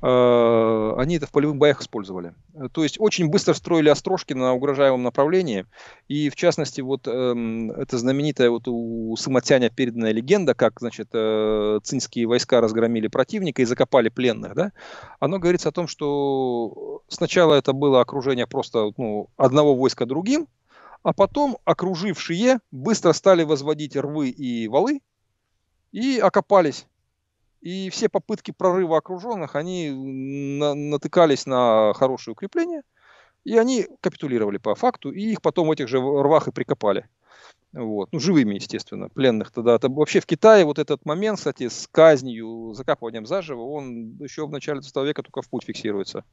[SPEAKER 2] э, они это в полевых боях использовали. То есть очень быстро строили острожки на угрожаемом направлении, и в частности вот э, эм, это знаменитая вот у Самотяня переданная легенда, как, значит, э, цинские войска разгромили противника и закопали пленных, да, оно говорится о том, что сначала это было окружение просто ну, одного войска другим, а потом окружившие быстро стали возводить рвы и валы и окопались. И все попытки прорыва окруженных, они на, натыкались на хорошее укрепление и они капитулировали по факту, и их потом в этих же рвах и прикопали. Вот. Ну, живыми, естественно, пленных тогда. Это вообще в Китае вот этот момент, кстати, с казнью, закапыванием заживо, он еще в начале 20 века только в путь фиксируется.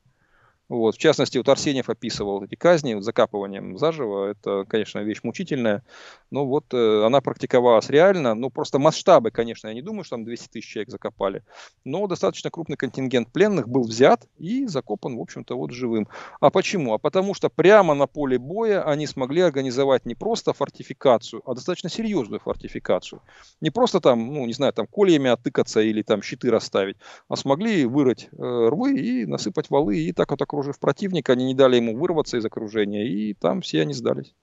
[SPEAKER 2] Вот. В частности, вот Арсеньев описывал эти казни вот, закапыванием заживо. Это, конечно, вещь мучительная, но вот э, она практиковалась реально. Ну, просто масштабы, конечно, я не думаю, что там 200 тысяч человек закопали, но достаточно крупный контингент пленных был взят и закопан, в общем-то, вот живым. А почему? А потому что прямо на поле боя они смогли организовать не просто фортификацию, а достаточно серьезную фортификацию. Не просто там, ну, не знаю, там кольями оттыкаться или там щиты расставить, а смогли вырыть э, рвы и насыпать валы и так вот окружать окружив противника, они не дали ему вырваться из окружения, и там все они сдались.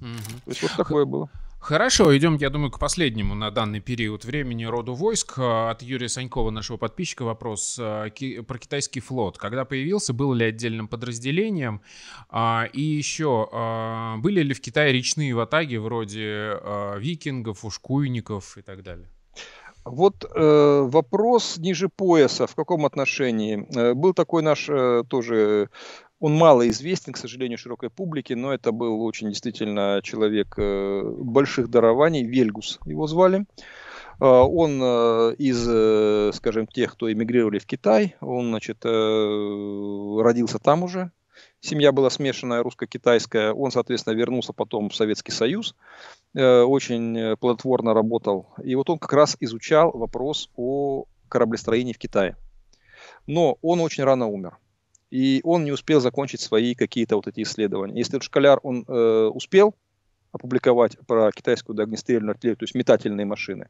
[SPEAKER 2] Угу. То есть вот такое было.
[SPEAKER 1] Хорошо, идем, я думаю, к последнему на данный период времени роду войск. А, от Юрия Санькова, нашего подписчика, вопрос а, про китайский флот. Когда появился, был ли отдельным подразделением? А, и еще, были ли в Китае речные ватаги вроде викингов, ушкуйников и так далее?
[SPEAKER 2] Вот э, вопрос ниже пояса, в каком отношении? Э, был такой наш э, тоже, он мало известен, к сожалению, широкой публике, но это был очень действительно человек э, больших дарований, Вельгус его звали. Э, он э, из, э, скажем, тех, кто эмигрировали в Китай, он, значит, э, родился там уже, Семья была смешанная, русско-китайская. Он, соответственно, вернулся потом в Советский Союз, э, очень э, плодотворно работал. И вот он как раз изучал вопрос о кораблестроении в Китае. Но он очень рано умер. И он не успел закончить свои какие-то вот эти исследования. Если школяр он э, успел опубликовать про китайскую да, огнестрельную артиллерию, то есть метательные машины,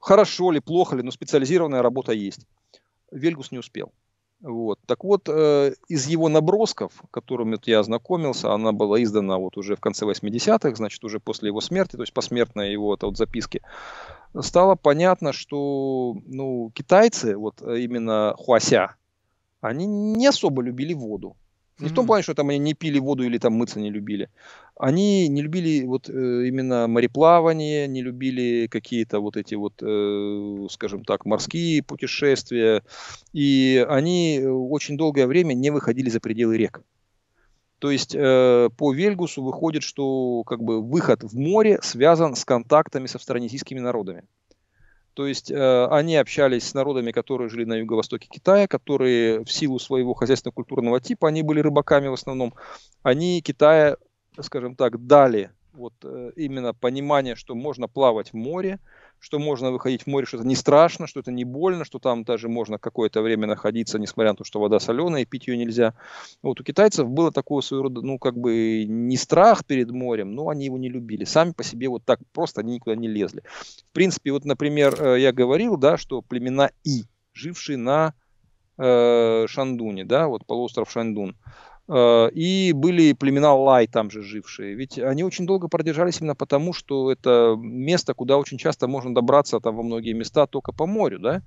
[SPEAKER 2] хорошо ли, плохо ли, но специализированная работа есть. Вельгус не успел. Вот. Так вот, э, из его набросков, которыми вот я ознакомился, она была издана вот уже в конце 80-х, значит, уже после его смерти, то есть посмертной его это вот записки, стало понятно, что ну, китайцы, вот э, именно хуася, они не особо любили воду. Не mm-hmm. в том плане, что там они не пили воду или там мыться не любили. Они не любили вот э, именно мореплавание, не любили какие-то вот эти вот, э, скажем так, морские путешествия. И они э, очень долгое время не выходили за пределы рек. То есть э, по Вельгусу выходит, что как бы выход в море связан с контактами со австронезийскими народами. То есть э, они общались с народами, которые жили на юго-востоке Китая, которые в силу своего хозяйственно-культурного типа, они были рыбаками в основном, они Китая, скажем так, дали вот э, именно понимание, что можно плавать в море, что можно выходить в море, что это не страшно, что это не больно, что там даже можно какое-то время находиться, несмотря на то, что вода соленая, и пить ее нельзя. Вот у китайцев было такое своего рода, ну, как бы не страх перед морем, но они его не любили. Сами по себе вот так просто они никуда не лезли. В принципе, вот, например, э, я говорил, да, что племена И, жившие на э, Шандуне, да, вот полуостров Шандун, э, Э, и были племена Лай там же жившие. Ведь они очень долго продержались именно потому, что это место, куда очень часто можно добраться там во многие места только по морю, да?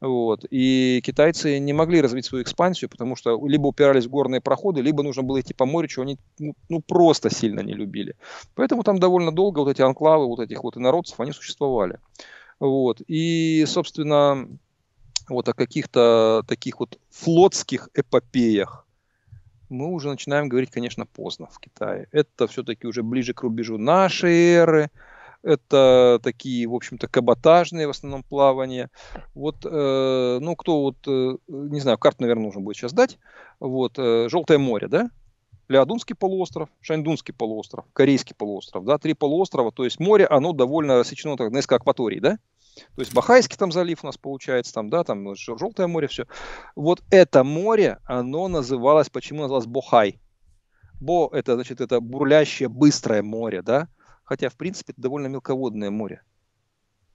[SPEAKER 2] Вот. И китайцы не могли развить свою экспансию, потому что либо упирались в горные проходы, либо нужно было идти по морю, чего они ну, ну, просто сильно не любили. Поэтому там довольно долго вот эти анклавы вот этих вот инородцев, они существовали. Вот. И, собственно, вот о каких-то таких вот флотских эпопеях мы уже начинаем говорить, конечно, поздно в Китае. Это все-таки уже ближе к рубежу нашей эры. Это такие, в общем-то, каботажные в основном плавания. Вот, э, ну, кто вот, э, не знаю, карту, наверное, нужно будет сейчас дать. Вот, э, Желтое море, да? Леодунский полуостров, Шаньдунский полуостров, Корейский полуостров, да, три полуострова, то есть море, оно довольно рассечено так, на экватории, да, то есть Бахайский там залив у нас получается, там, да, там Желтое море, все. Вот это море, оно называлось, почему называлось Бохай? Бо – это, значит, это бурлящее, быстрое море, да? Хотя, в принципе, это довольно мелководное море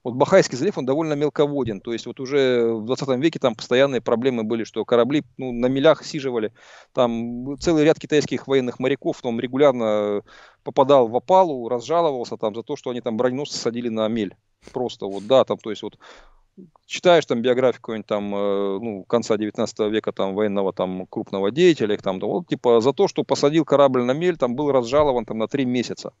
[SPEAKER 2] вот Бахайский залив, он довольно мелководен. То есть вот уже в 20 веке там постоянные проблемы были, что корабли ну, на милях сиживали. Там целый ряд китайских военных моряков, он регулярно попадал в опалу, разжаловался там за то, что они там броненосцы садили на мель. Просто вот, да, там, то есть вот читаешь там биографию какую-нибудь там, э, ну, конца 19 века там военного там крупного деятеля, их там, вот, типа, за то, что посадил корабль на мель, там был разжалован там на три месяца.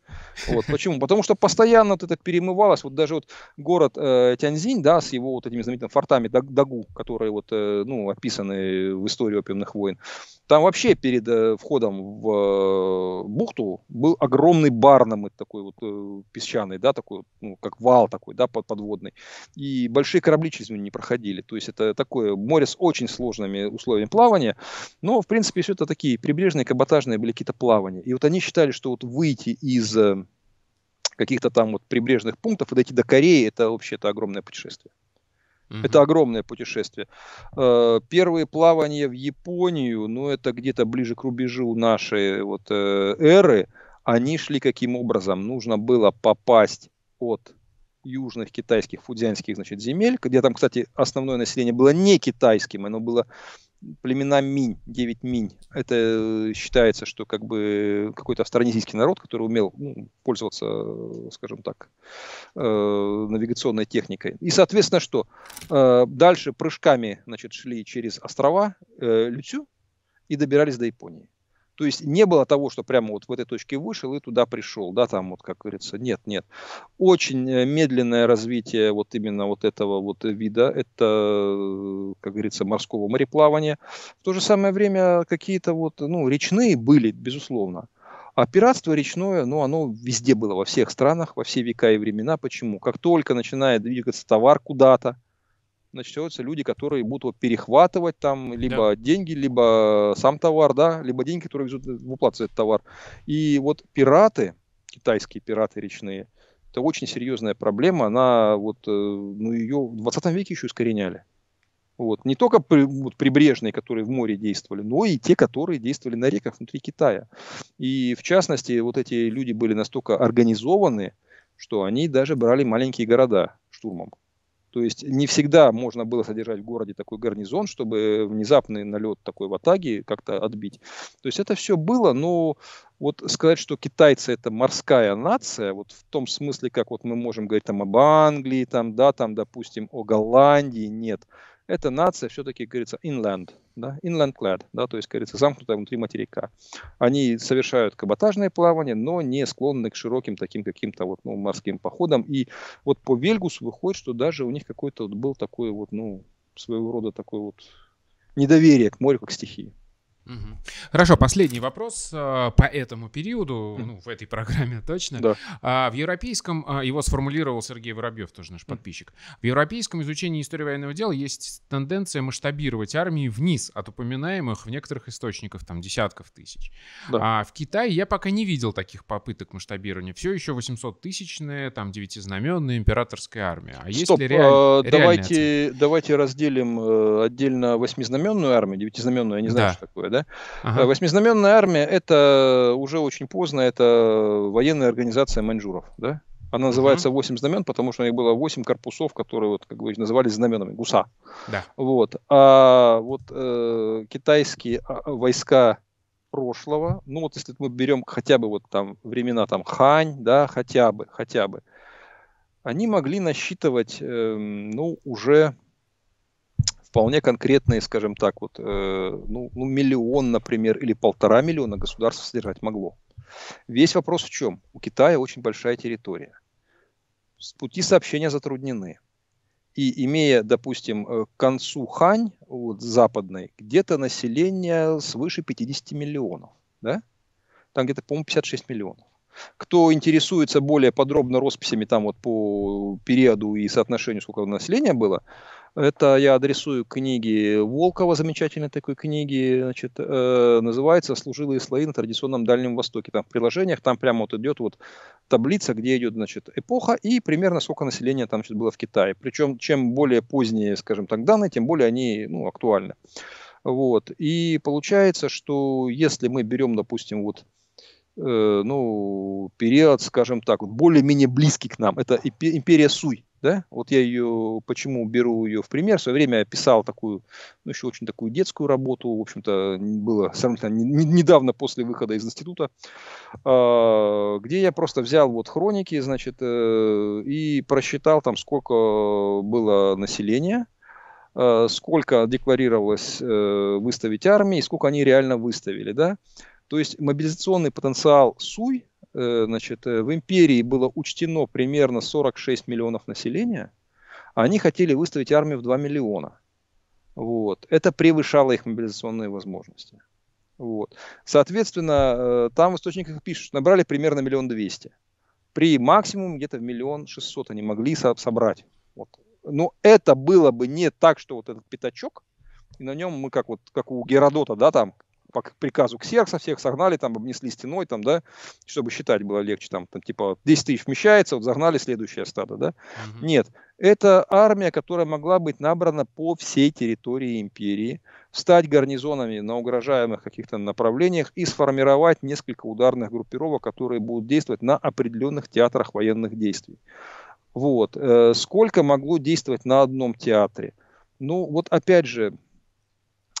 [SPEAKER 2] Вот, почему? Потому что постоянно вот это перемывалось, вот даже вот город э, Тяньзинь, да, с его вот этими знаменитыми фортами Дагу, которые вот, э, ну, описаны в истории опиумных войн, там вообще перед э, входом в э, бухту был огромный барнамыт такой вот э, песчаный, да, такой, ну, как вал такой, да, под, подводный. И большие корабли через него не проходили. То есть это такое море с очень сложными условиями плавания. Но, в принципе, все это такие прибрежные, каботажные были какие-то плавания. И вот они считали, что вот выйти из э, каких-то там вот прибрежных пунктов и дойти до Кореи, это вообще это огромное путешествие. Угу. Это огромное путешествие. Первые плавания в Японию, ну это где-то ближе к рубежу нашей вот э, эры, они шли каким образом? Нужно было попасть от южных китайских фудзянских значит, земель, где там, кстати, основное население было не китайским, оно было племена Минь, 9 Минь. Это э, считается, что как бы какой-то австронезийский народ, который умел ну, пользоваться, э, скажем так, э, навигационной техникой. И, соответственно, что? Э, дальше прыжками значит, шли через острова э, Лютю и добирались до Японии. То есть не было того, что прямо вот в этой точке вышел и туда пришел, да, там вот, как говорится, нет, нет. Очень э, медленное развитие вот именно вот этого вот вида, это, как говорится, морского мореплавания. В то же самое время какие-то вот, ну, речные были, безусловно. А пиратство речное, ну, оно везде было, во всех странах, во все века и времена. Почему? Как только начинает двигаться товар куда-то, начнутся люди, которые будут его перехватывать там либо да. деньги, либо э, сам товар, да, либо деньги, которые везут в уплату за этот товар. И вот пираты, китайские пираты речные, это очень серьезная проблема. Она вот, э, ну, ее в 20 веке еще искореняли. Вот. Не только при, вот, прибрежные, которые в море действовали, но и те, которые действовали на реках внутри Китая. И в частности, вот эти люди были настолько организованы, что они даже брали маленькие города штурмом. То есть не всегда можно было содержать в городе такой гарнизон, чтобы внезапный налет такой в Атаге как-то отбить. То есть это все было, но вот сказать, что китайцы это морская нация, вот в том смысле, как вот мы можем говорить там об Англии, там, да, там, допустим, о Голландии, нет. Эта нация все-таки, говорится, inland да, inland clad, да, то есть, как говорится, замкнутая внутри материка. Они совершают каботажное плавание, но не склонны к широким таким каким-то вот, ну, морским походам. И вот по Вельгусу выходит, что даже у них какой-то вот был такой вот, ну, своего рода такой вот недоверие к морю как к стихии.
[SPEAKER 1] Хорошо, последний вопрос э, по этому периоду, ну, в этой программе точно. Да. А, в европейском, а, его сформулировал Сергей Воробьев, тоже наш подписчик, в европейском изучении истории военного дела есть тенденция масштабировать армии вниз от упоминаемых в некоторых источниках, там, десятков тысяч. Да. А в Китае я пока не видел таких попыток масштабирования. Все еще 800-тысячная, там, девятизнаменная императорская армия. А есть Стоп, ли реаль... а, давайте,
[SPEAKER 2] давайте разделим э, отдельно восьмизнаменную армию, девятизнаменную, я не знаю, да. что такое, да? да? Ага. Восьмизнаменная армия это уже очень поздно, это военная организация маньчжуров, да? Она называется uh-huh. «Восемь знамен», потому что у них было восемь корпусов, которые вот, как бы, назывались знаменами гуса. Да. Вот. А вот э, китайские а, а, войска прошлого, ну вот если мы берем хотя бы вот там времена там Хань, да, хотя бы, хотя бы, они могли насчитывать, э, ну, уже вполне конкретные, скажем так, вот, э, ну, ну, миллион, например, или полтора миллиона государство содержать могло. Весь вопрос в чем? У Китая очень большая территория. Пути сообщения затруднены. И имея, допустим, э, к концу Хань вот, западной, где-то население свыше 50 миллионов. Да? Там где-то, по-моему, 56 миллионов. Кто интересуется более подробно росписями там вот по периоду и соотношению, сколько населения было, это я адресую книги Волкова, замечательной такой книги, значит, э, называется «Служилые слои на традиционном Дальнем Востоке». Там в приложениях, там прямо вот идет вот таблица, где идет, значит, эпоха и примерно сколько населения там значит, было в Китае. Причем, чем более поздние, скажем так, данные, тем более они, ну, актуальны. Вот. И получается, что если мы берем, допустим, вот э, ну, период, скажем так, более-менее близкий к нам, это империя Суй, да, вот я ее, почему беру ее в пример, в свое время я писал такую, ну, еще очень такую детскую работу, в общем-то, было сравнительно недавно после выхода из института, а, где я просто взял вот хроники, значит, э, и просчитал там, сколько было населения, э, сколько декларировалось э, выставить армии, сколько они реально выставили, да, то есть мобилизационный потенциал СУЙ, Э, значит, э, в империи было учтено примерно 46 миллионов населения, а они хотели выставить армию в 2 миллиона. Вот. Это превышало их мобилизационные возможности. Вот. Соответственно, э, там в источниках пишут, набрали примерно миллион двести. При максимум где-то в миллион шестьсот они могли собрать. Вот. Но это было бы не так, что вот этот пятачок, и на нем мы как вот как у Геродота, да, там по приказу Ксеркса всех согнали, там обнесли стеной, там, да, чтобы считать было легче, там, там типа 10 тысяч вмещается, вот загнали следующее стадо, да. Угу. Нет, это армия, которая могла быть набрана по всей территории империи, стать гарнизонами на угрожаемых каких-то направлениях и сформировать несколько ударных группировок, которые будут действовать на определенных театрах военных действий. Вот. Э, сколько могло действовать на одном театре? Ну, вот опять же,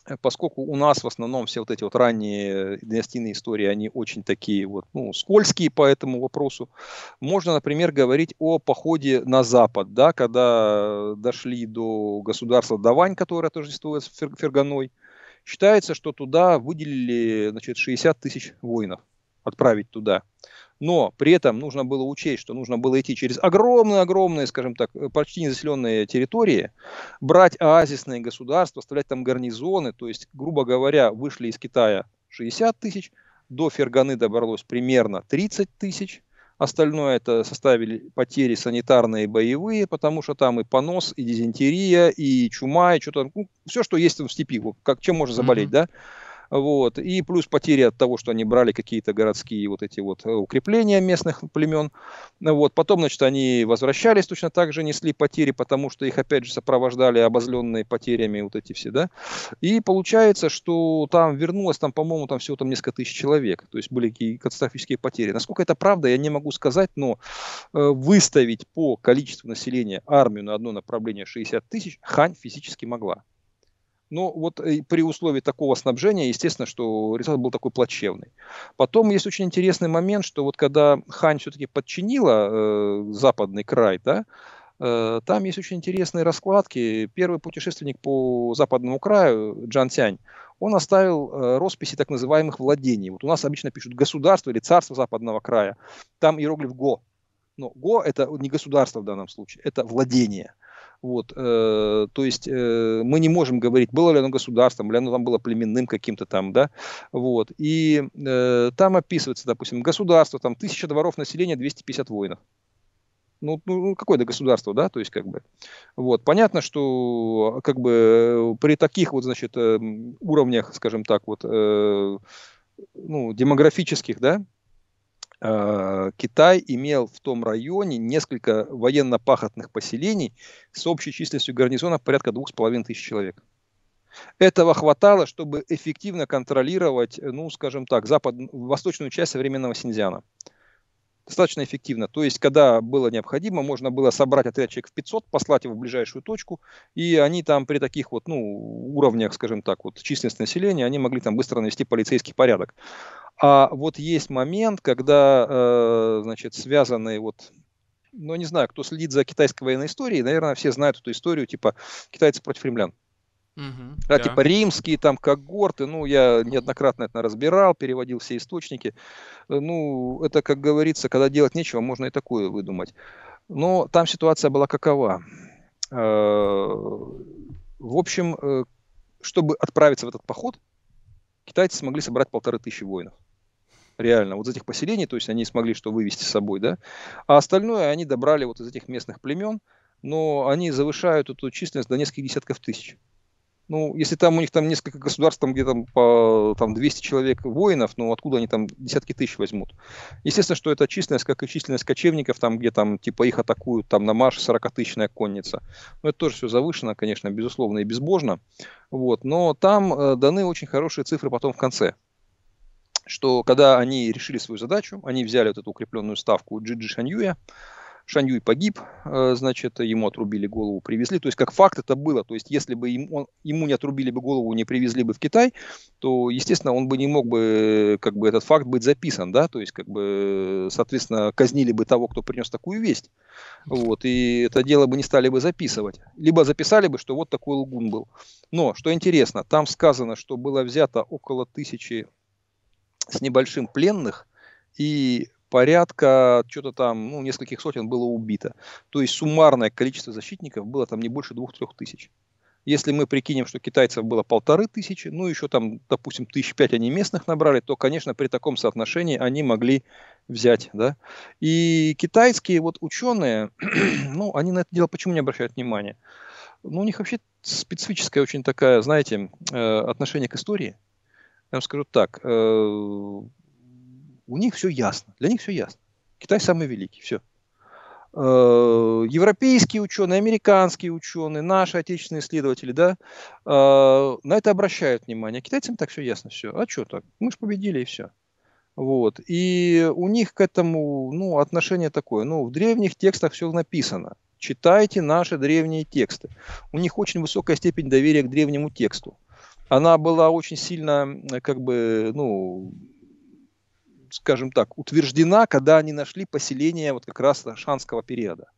[SPEAKER 2] Э, поскольку у нас в основном все вот эти вот ранние династийные истории, они очень такие вот, ну, скользкие по этому вопросу, можно, например, говорить о походе на Запад, да, когда дошли до государства Давань, которое отождествует с Ферганой, считается, что туда выделили, значит, 60 тысяч воинов отправить туда но при этом нужно было учесть, что нужно было идти через огромные-огромные, скажем так, э, почти незаселенные территории, брать оазисные государства, оставлять там гарнизоны, то есть, грубо говоря, вышли из Китая 60 тысяч, до Ферганы добралось примерно 30 тысяч, Остальное это составили потери санитарные и боевые, потому что там и понос, и дизентерия, и чума, и что-то, ну, все, что есть в степи, как, чем можно заболеть, mm-hmm. да. Вот. И плюс потери от того, что они брали какие-то городские вот эти вот э, укрепления местных племен. Вот. Потом, значит, они возвращались, точно так же несли потери, потому что их, опять же, сопровождали обозленные потерями вот эти все, да. И получается, что там вернулось, там, по-моему, там всего там несколько тысяч человек. То есть были какие катастрофические потери. Насколько это правда, я не могу сказать, но э, выставить по количеству населения армию на одно направление 60 тысяч Хань физически могла. Но вот э, при условии такого снабжения, естественно, что результат был такой плачевный. Потом есть очень интересный момент, что вот когда Хань все-таки подчинила э, западный край, да, э, там есть очень интересные раскладки. Первый путешественник по западному краю, Джан Тянь, он оставил э, росписи так называемых владений. Вот у нас обычно пишут государство или царство западного края. Там иероглиф «го». Но «го» — это не государство в данном случае, это владение. Вот, э, то есть э, мы не можем говорить, было ли оно государством, или оно там было племенным каким-то там, да, вот. И э, там описывается, допустим, государство, там тысяча дворов населения, 250 воинов. Ну, ну какое это государство, да, то есть как бы. Вот, понятно, что э, как бы при таких вот, значит, э, уровнях, скажем так, вот, э, ну, демографических, да, а, Китай имел в том районе несколько военно-пахотных поселений с общей численностью гарнизонов порядка двух с половиной тысяч человек. Этого хватало, чтобы эффективно контролировать, ну, скажем так, запад, восточную часть современного Синьцзяна. Достаточно эффективно. То есть, когда было необходимо, можно было собрать отряд человек в 500, послать его в ближайшую точку, и они там при таких вот, ну, уровнях, скажем так, вот численность населения, они могли там быстро навести полицейский порядок. А вот есть момент, когда, э, значит, связанные вот ну, не знаю, кто следит за китайской военной историей, наверное, все знают эту историю, типа, китайцы против римлян. Угу, да, да, типа римские там когорты, ну, я неоднократно это разбирал, переводил все источники. Э, ну, это, как говорится, когда делать нечего, можно и такое выдумать. Но там ситуация была какова. Э, в общем, чтобы отправиться в этот поход, китайцы смогли собрать полторы тысячи воинов реально, вот из этих поселений, то есть они смогли что вывести с собой, да, а остальное они добрали вот из этих местных племен, но они завышают эту численность до нескольких десятков тысяч. Ну, если там у них там несколько государств, там где там по там 200 человек воинов, ну откуда они там десятки тысяч возьмут? Естественно, что это численность, как и численность кочевников, там где там типа их атакуют, там на марш 40-тысячная конница. Ну, это тоже все завышено, конечно, безусловно, и безбожно. Вот, но там э, даны очень хорошие цифры потом в конце что когда они решили свою задачу, они взяли вот эту укрепленную ставку Джиджи Шаньюя, Шаньюй погиб, э, значит, ему отрубили голову, привезли. То есть, как факт это было. То есть, если бы ему, он, ему не отрубили бы голову, не привезли бы в Китай, то, естественно, он бы не мог бы, э, как бы, этот факт быть записан, да, то есть, как бы, э, соответственно, казнили бы того, кто принес такую весть, вот, и это дело бы не стали бы записывать. Либо записали бы, что вот такой лгун был. Но, что интересно, там сказано, что было взято около тысячи с небольшим пленных и порядка, что-то там, ну, нескольких сотен было убито. То есть суммарное количество защитников было там не больше двух-трех тысяч. Если мы прикинем, что китайцев было полторы тысячи, ну еще там, допустим, тысяч пять они местных набрали, то, конечно, при таком соотношении они могли взять, да. И китайские вот ученые, ну, они на это дело почему не обращают внимания? Ну, у них вообще специфическое очень такое, знаете, э, отношение к истории я вам скажу так, э, у них все ясно, для них все ясно. Китай самый великий, все. Э, европейские ученые, американские ученые, наши отечественные исследователи, да, э, на это обращают внимание. А китайцам так все ясно, все. А что так? Мы же победили и все. Вот. И у них к этому ну, отношение такое. Ну, в древних текстах все написано. Читайте наши древние тексты. У них очень высокая степень доверия к древнему тексту она была очень сильно, как бы, ну, скажем так, утверждена, когда они нашли поселение вот как раз шанского периода.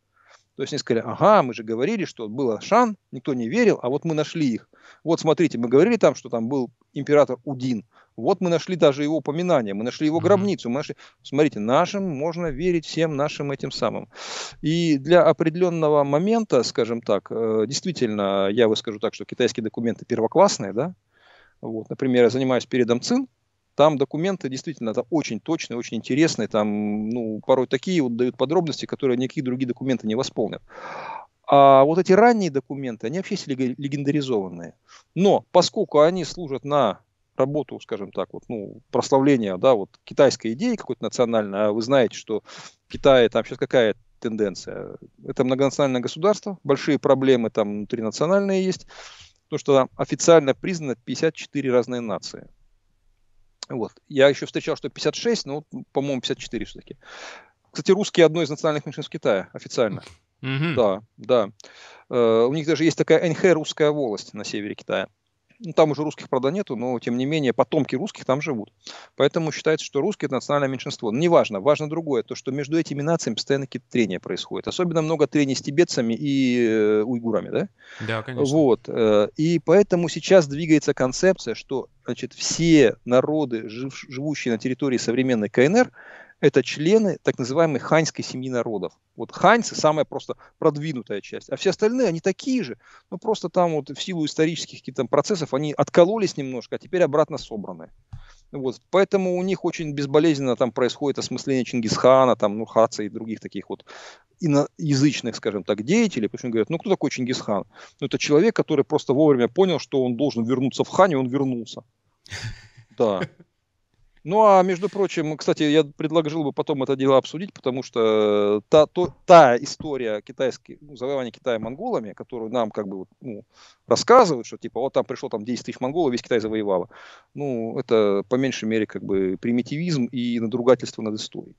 [SPEAKER 2] То есть они сказали, ага, мы же говорили, что было шан, никто не верил, а вот мы нашли их. Вот смотрите, мы говорили там, что там был император Удин. Вот мы нашли даже его упоминание, мы нашли его гробницу, мы нашли... Смотрите, нашим можно верить всем нашим этим самым. И для определенного момента, скажем так, э, действительно, я выскажу так, что китайские документы первоклассные, да? Вот, например, я занимаюсь передом ЦИН, там документы действительно это очень точные, очень интересные, там ну, порой такие вот дают подробности, которые никакие другие документы не восполнят. А вот эти ранние документы, они вообще легендаризованные. Но поскольку они служат на работу, скажем так, вот, ну, прославление, да, вот китайской идеи какой-то национальной, а вы знаете, что в Китае там сейчас какая тенденция? Это многонациональное государство, большие проблемы там внутринациональные есть, потому что там официально признано 54 разные нации. Вот. Я еще встречал, что 56, но, по-моему, 54 все-таки. Кстати, русские одно из национальных меньшинств Китая официально. Угу. Да, да. Э, у них даже есть такая Энхэ русская волость на севере Китая. Ну, там уже русских, правда, нету, но, тем не менее, потомки русских там живут. Поэтому считается, что русские – это национальное меньшинство. Но неважно. Важно другое, то, что между этими нациями постоянно какие-то трения происходят. Особенно много трений с тибетцами и э, уйгурами, да? Да, конечно. Вот. Э, и поэтому сейчас двигается концепция, что, значит, все народы, живущие на территории современной КНР, это члены так называемой ханьской семьи народов. Вот ханьцы самая просто продвинутая часть, а все остальные, они такие же, но просто там вот в силу исторических каких-то процессов они откололись немножко, а теперь обратно собраны. Вот, поэтому у них очень безболезненно там происходит осмысление Чингисхана, там, ну, Хаца и других таких вот иноязычных, скажем так, деятелей. Почему говорят, ну, кто такой Чингисхан? Ну, это человек, который просто вовремя понял, что он должен вернуться в хан, и он вернулся. Да. Ну, а между прочим, кстати, я предложил бы потом это дело обсудить, потому что э, та, то, та история китайской, ну, завоевания Китая монголами, которую нам как бы ну, рассказывают, что типа вот там пришло там 10 тысяч монголов, весь Китай завоевало. Ну, это по меньшей мере как бы примитивизм и надругательство над историей.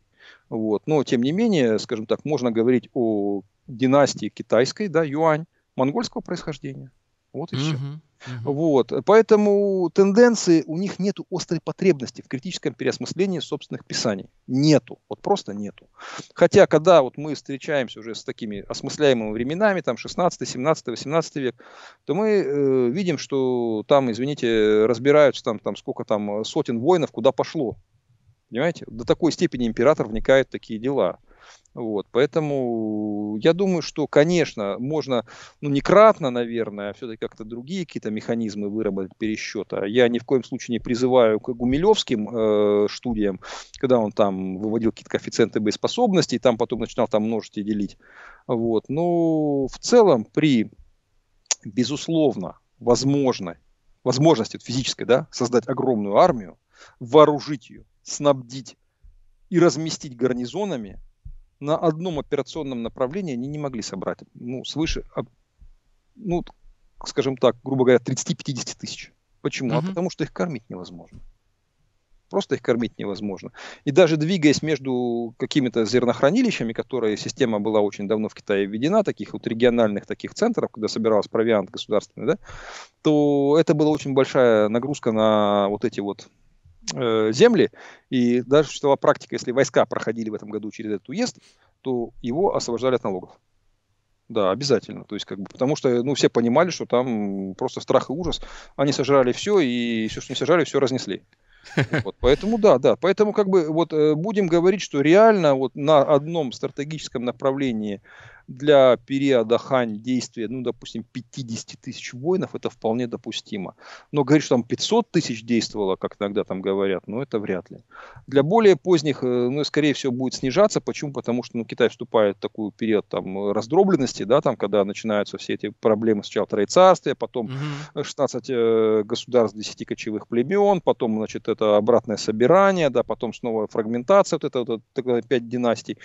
[SPEAKER 2] Вот. Но, тем не менее, скажем так, можно говорить о династии китайской, да, юань, монгольского происхождения. Вот и все. Вот. Поэтому тенденции, у них нет острой потребности в критическом переосмыслении собственных писаний. Нету. Вот просто нету. Хотя, когда вот мы встречаемся уже с такими осмысляемыми временами, там 16, 17, 18 век, то мы э, видим, что там, извините, разбираются там, там сколько там сотен воинов, куда пошло. Понимаете? До такой степени император вникает в такие дела. Вот, поэтому я думаю, что, конечно, можно, ну, не кратно, наверное, а все-таки как-то другие какие-то механизмы выработать пересчета. Я ни в коем случае не призываю к гумилевским э, студиям, когда он там выводил какие-то коэффициенты боеспособности, и там потом начинал там множить и делить. Вот. Но в целом при, безусловно, возможной возможности физической, да, создать огромную армию, вооружить ее, снабдить и разместить гарнизонами – на одном операционном направлении они не могли собрать ну, свыше, ну, скажем так, грубо говоря, 30-50 тысяч. Почему? Угу. А потому что их кормить невозможно. Просто их кормить невозможно. И даже двигаясь между какими-то зернохранилищами, которые система была очень давно в Китае введена, таких вот региональных таких центров, когда собиралась провиант государственный, да, то это была очень большая нагрузка на вот эти вот Э, земли, и даже существовала практика, если войска проходили в этом году через этот уезд, то его освобождали от налогов. Да, обязательно. То есть, как бы, потому что, ну, все понимали, что там просто страх и ужас. Они сожрали все, и все, что не сожрали, все разнесли. Вот, поэтому да, да. Поэтому как бы вот э, будем говорить, что реально вот на одном стратегическом направлении для периода Хань действия, ну, допустим, 50 тысяч воинов, это вполне допустимо. Но говорить, что там 500 тысяч действовало, как иногда там говорят, ну, это вряд ли. Для более поздних, э, ну, скорее всего, будет снижаться. Почему? Потому что, ну, Китай вступает в такой период, там, раздробленности, да, там, когда начинаются все эти проблемы сначала Троецарствия, потом mm-hmm. 16 э, государств 10 кочевых племен, потом, значит, это обратное собирание, да, потом снова фрагментация, вот это вот, это, 5 династий.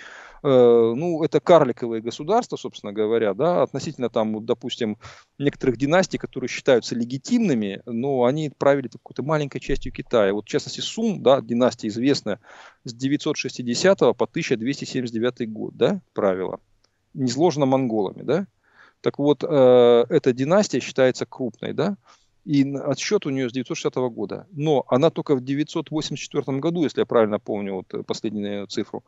[SPEAKER 2] Э, ну, это карликовые государства, государства, собственно говоря, да, относительно там, допустим, некоторых династий, которые считаются легитимными, но они правили какой-то маленькой частью Китая. Вот, в частности, Сун, да, династия известная, с 960 по 1279 год, да, правила, низложено монголами, да. Так вот, э, эта династия считается крупной, да, и отсчет у нее с 960 года. Но она только в 984 году, если я правильно помню вот э, последнюю цифру,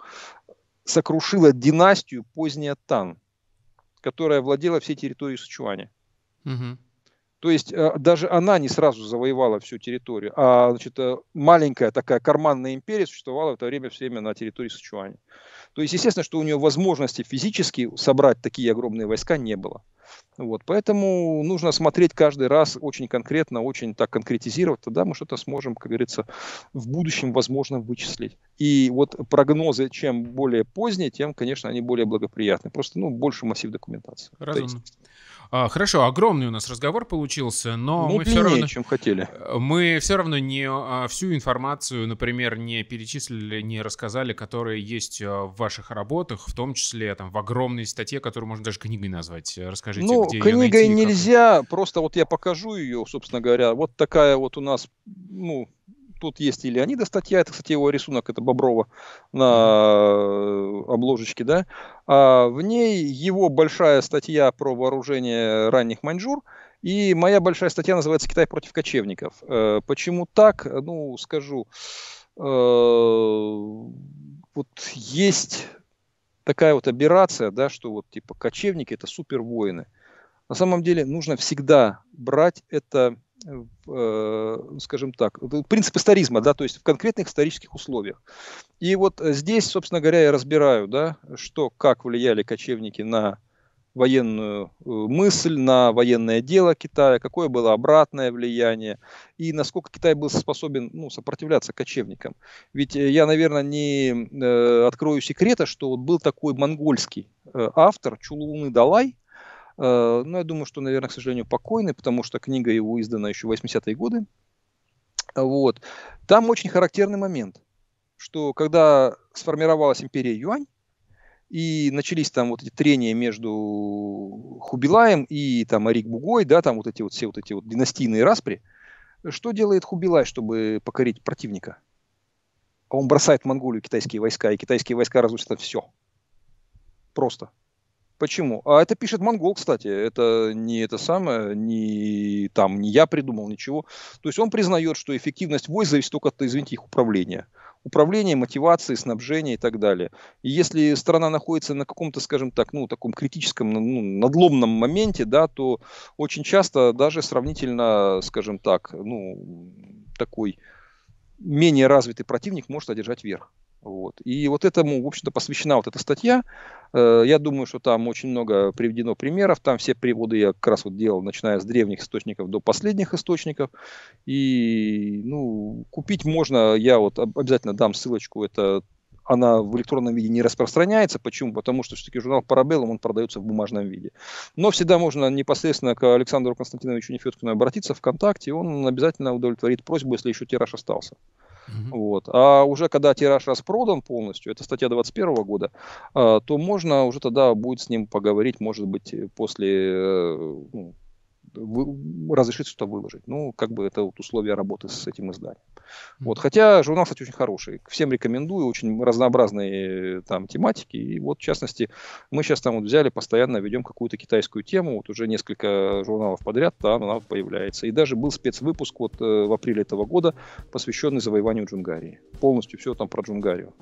[SPEAKER 2] сокрушила династию поздняя Тан которая владела всей территорией Сычуаня. Угу. То есть э, даже она не сразу завоевала всю территорию, а значит, э, маленькая такая карманная империя существовала в это время все время на территории Сычуани. То есть, естественно, что у нее возможности физически собрать такие огромные войска не было. Вот, поэтому нужно смотреть каждый раз очень конкретно, очень так конкретизировать, тогда мы что-то сможем, как говорится, в будущем, возможно, вычислить. И вот прогнозы, чем более поздние, тем, конечно, они более благоприятны. Просто, ну, больше массив документации. Разумно.
[SPEAKER 1] А, хорошо, огромный у нас разговор получился, но ну, мы длиннее, все равно... чем хотели. Э, мы все равно не а, всю информацию, например, не перечислили, не рассказали, которые есть а, в ваших работах, в том числе там в огромной статье, которую можно даже книгой назвать. Э, расскажите, ну, где книгой найти,
[SPEAKER 2] нельзя, как... просто вот я покажу ее, собственно говоря. Вот такая вот у нас, ну, Тут есть и Леонида статья, это, кстати, его рисунок, это Боброва на обложечке, да. А в ней его большая статья про вооружение ранних маньчжур, и моя большая статья называется «Китай против кочевников». Э, почему так? Ну, скажу. Э, вот есть такая вот аберрация, да, что вот типа кочевники – это супервоины. На самом деле нужно всегда брать это Э, ну, скажем так, принцип историзма, да, то есть в конкретных исторических условиях. И вот э, здесь, собственно говоря, я разбираю, да, что, как влияли кочевники на военную э, мысль, на военное дело Китая, какое было обратное влияние и насколько Китай был способен ну, сопротивляться кочевникам. Ведь я, наверное, не э, открою секрета, что вот был такой монгольский э, автор Чулуны Далай, ну, я думаю, что, наверное, к сожалению, покойный, потому что книга его издана еще в 80-е годы. Вот. Там очень характерный момент, что когда сформировалась империя Юань, и начались там вот эти трения между Хубилаем и там Арик Бугой, да, там вот эти вот все вот эти вот династийные распри. Что делает Хубилай, чтобы покорить противника? Он бросает в Монголию китайские войска, и китайские войска разносят все. Просто. Почему? А это пишет монгол, кстати. Это не это самое, не там, не я придумал ничего. То есть он признает, что эффективность войск зависит только от, извините, их управления. Управление, мотивации, снабжения и так далее. И если страна находится на каком-то, скажем так, ну, таком критическом, ну, ну, надломном моменте, да, то очень часто даже сравнительно, скажем так, ну, такой менее развитый противник может одержать верх. Вот. И вот этому, в общем-то, посвящена вот эта статья. Э, я думаю, что там очень много приведено примеров. Там все приводы я как раз вот делал, начиная с древних источников до последних источников. И ну, купить можно, я вот обязательно дам ссылочку, это она в электронном виде не распространяется. Почему? Потому что все-таки журнал Парабеллум, он продается в бумажном виде. Но всегда можно непосредственно к Александру Константиновичу Нефедкину обратиться ВКонтакте, и он обязательно удовлетворит просьбу, если еще тираж остался. Угу. Вот. А уже когда тираж распродан полностью, это статья 21 года, а, то можно уже тогда будет с ним поговорить, может быть, после э, ну, разрешит что-то выложить. Ну, как бы это вот условия работы с этим изданием. Вот. Хотя журнал, кстати, очень хороший. Всем рекомендую, очень разнообразные э, там тематики. И вот, в частности, мы сейчас там вот взяли, постоянно ведем какую-то китайскую тему. Вот уже несколько журналов подряд там она появляется. И даже был спецвыпуск вот э, в апреле этого года, посвященный завоеванию Джунгарии. Полностью все там про Джунгарию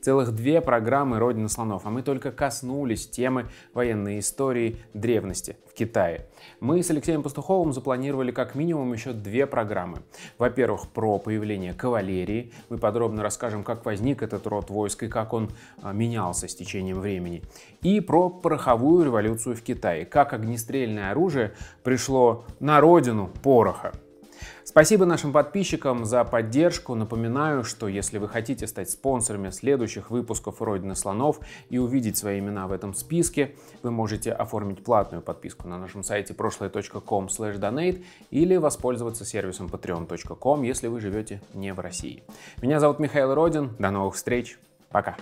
[SPEAKER 2] целых две программы «Родина слонов», а мы только
[SPEAKER 1] коснулись темы военной истории древности в Китае. Мы с Алексеем Пастуховым запланировали как минимум еще две программы. Во-первых, про появление кавалерии. Мы подробно расскажем, как возник этот род войск и как он а, менялся с течением времени. И про пороховую революцию в Китае. Как огнестрельное оружие пришло на родину пороха. Спасибо нашим подписчикам за поддержку. Напоминаю, что если вы хотите стать спонсорами следующих выпусков «Родины слонов» и увидеть свои имена в этом списке, вы можете оформить платную подписку на нашем сайте прошлое.com donate или воспользоваться сервисом patreon.com, если вы живете не в России. Меня зовут Михаил Родин. До новых встреч. Пока.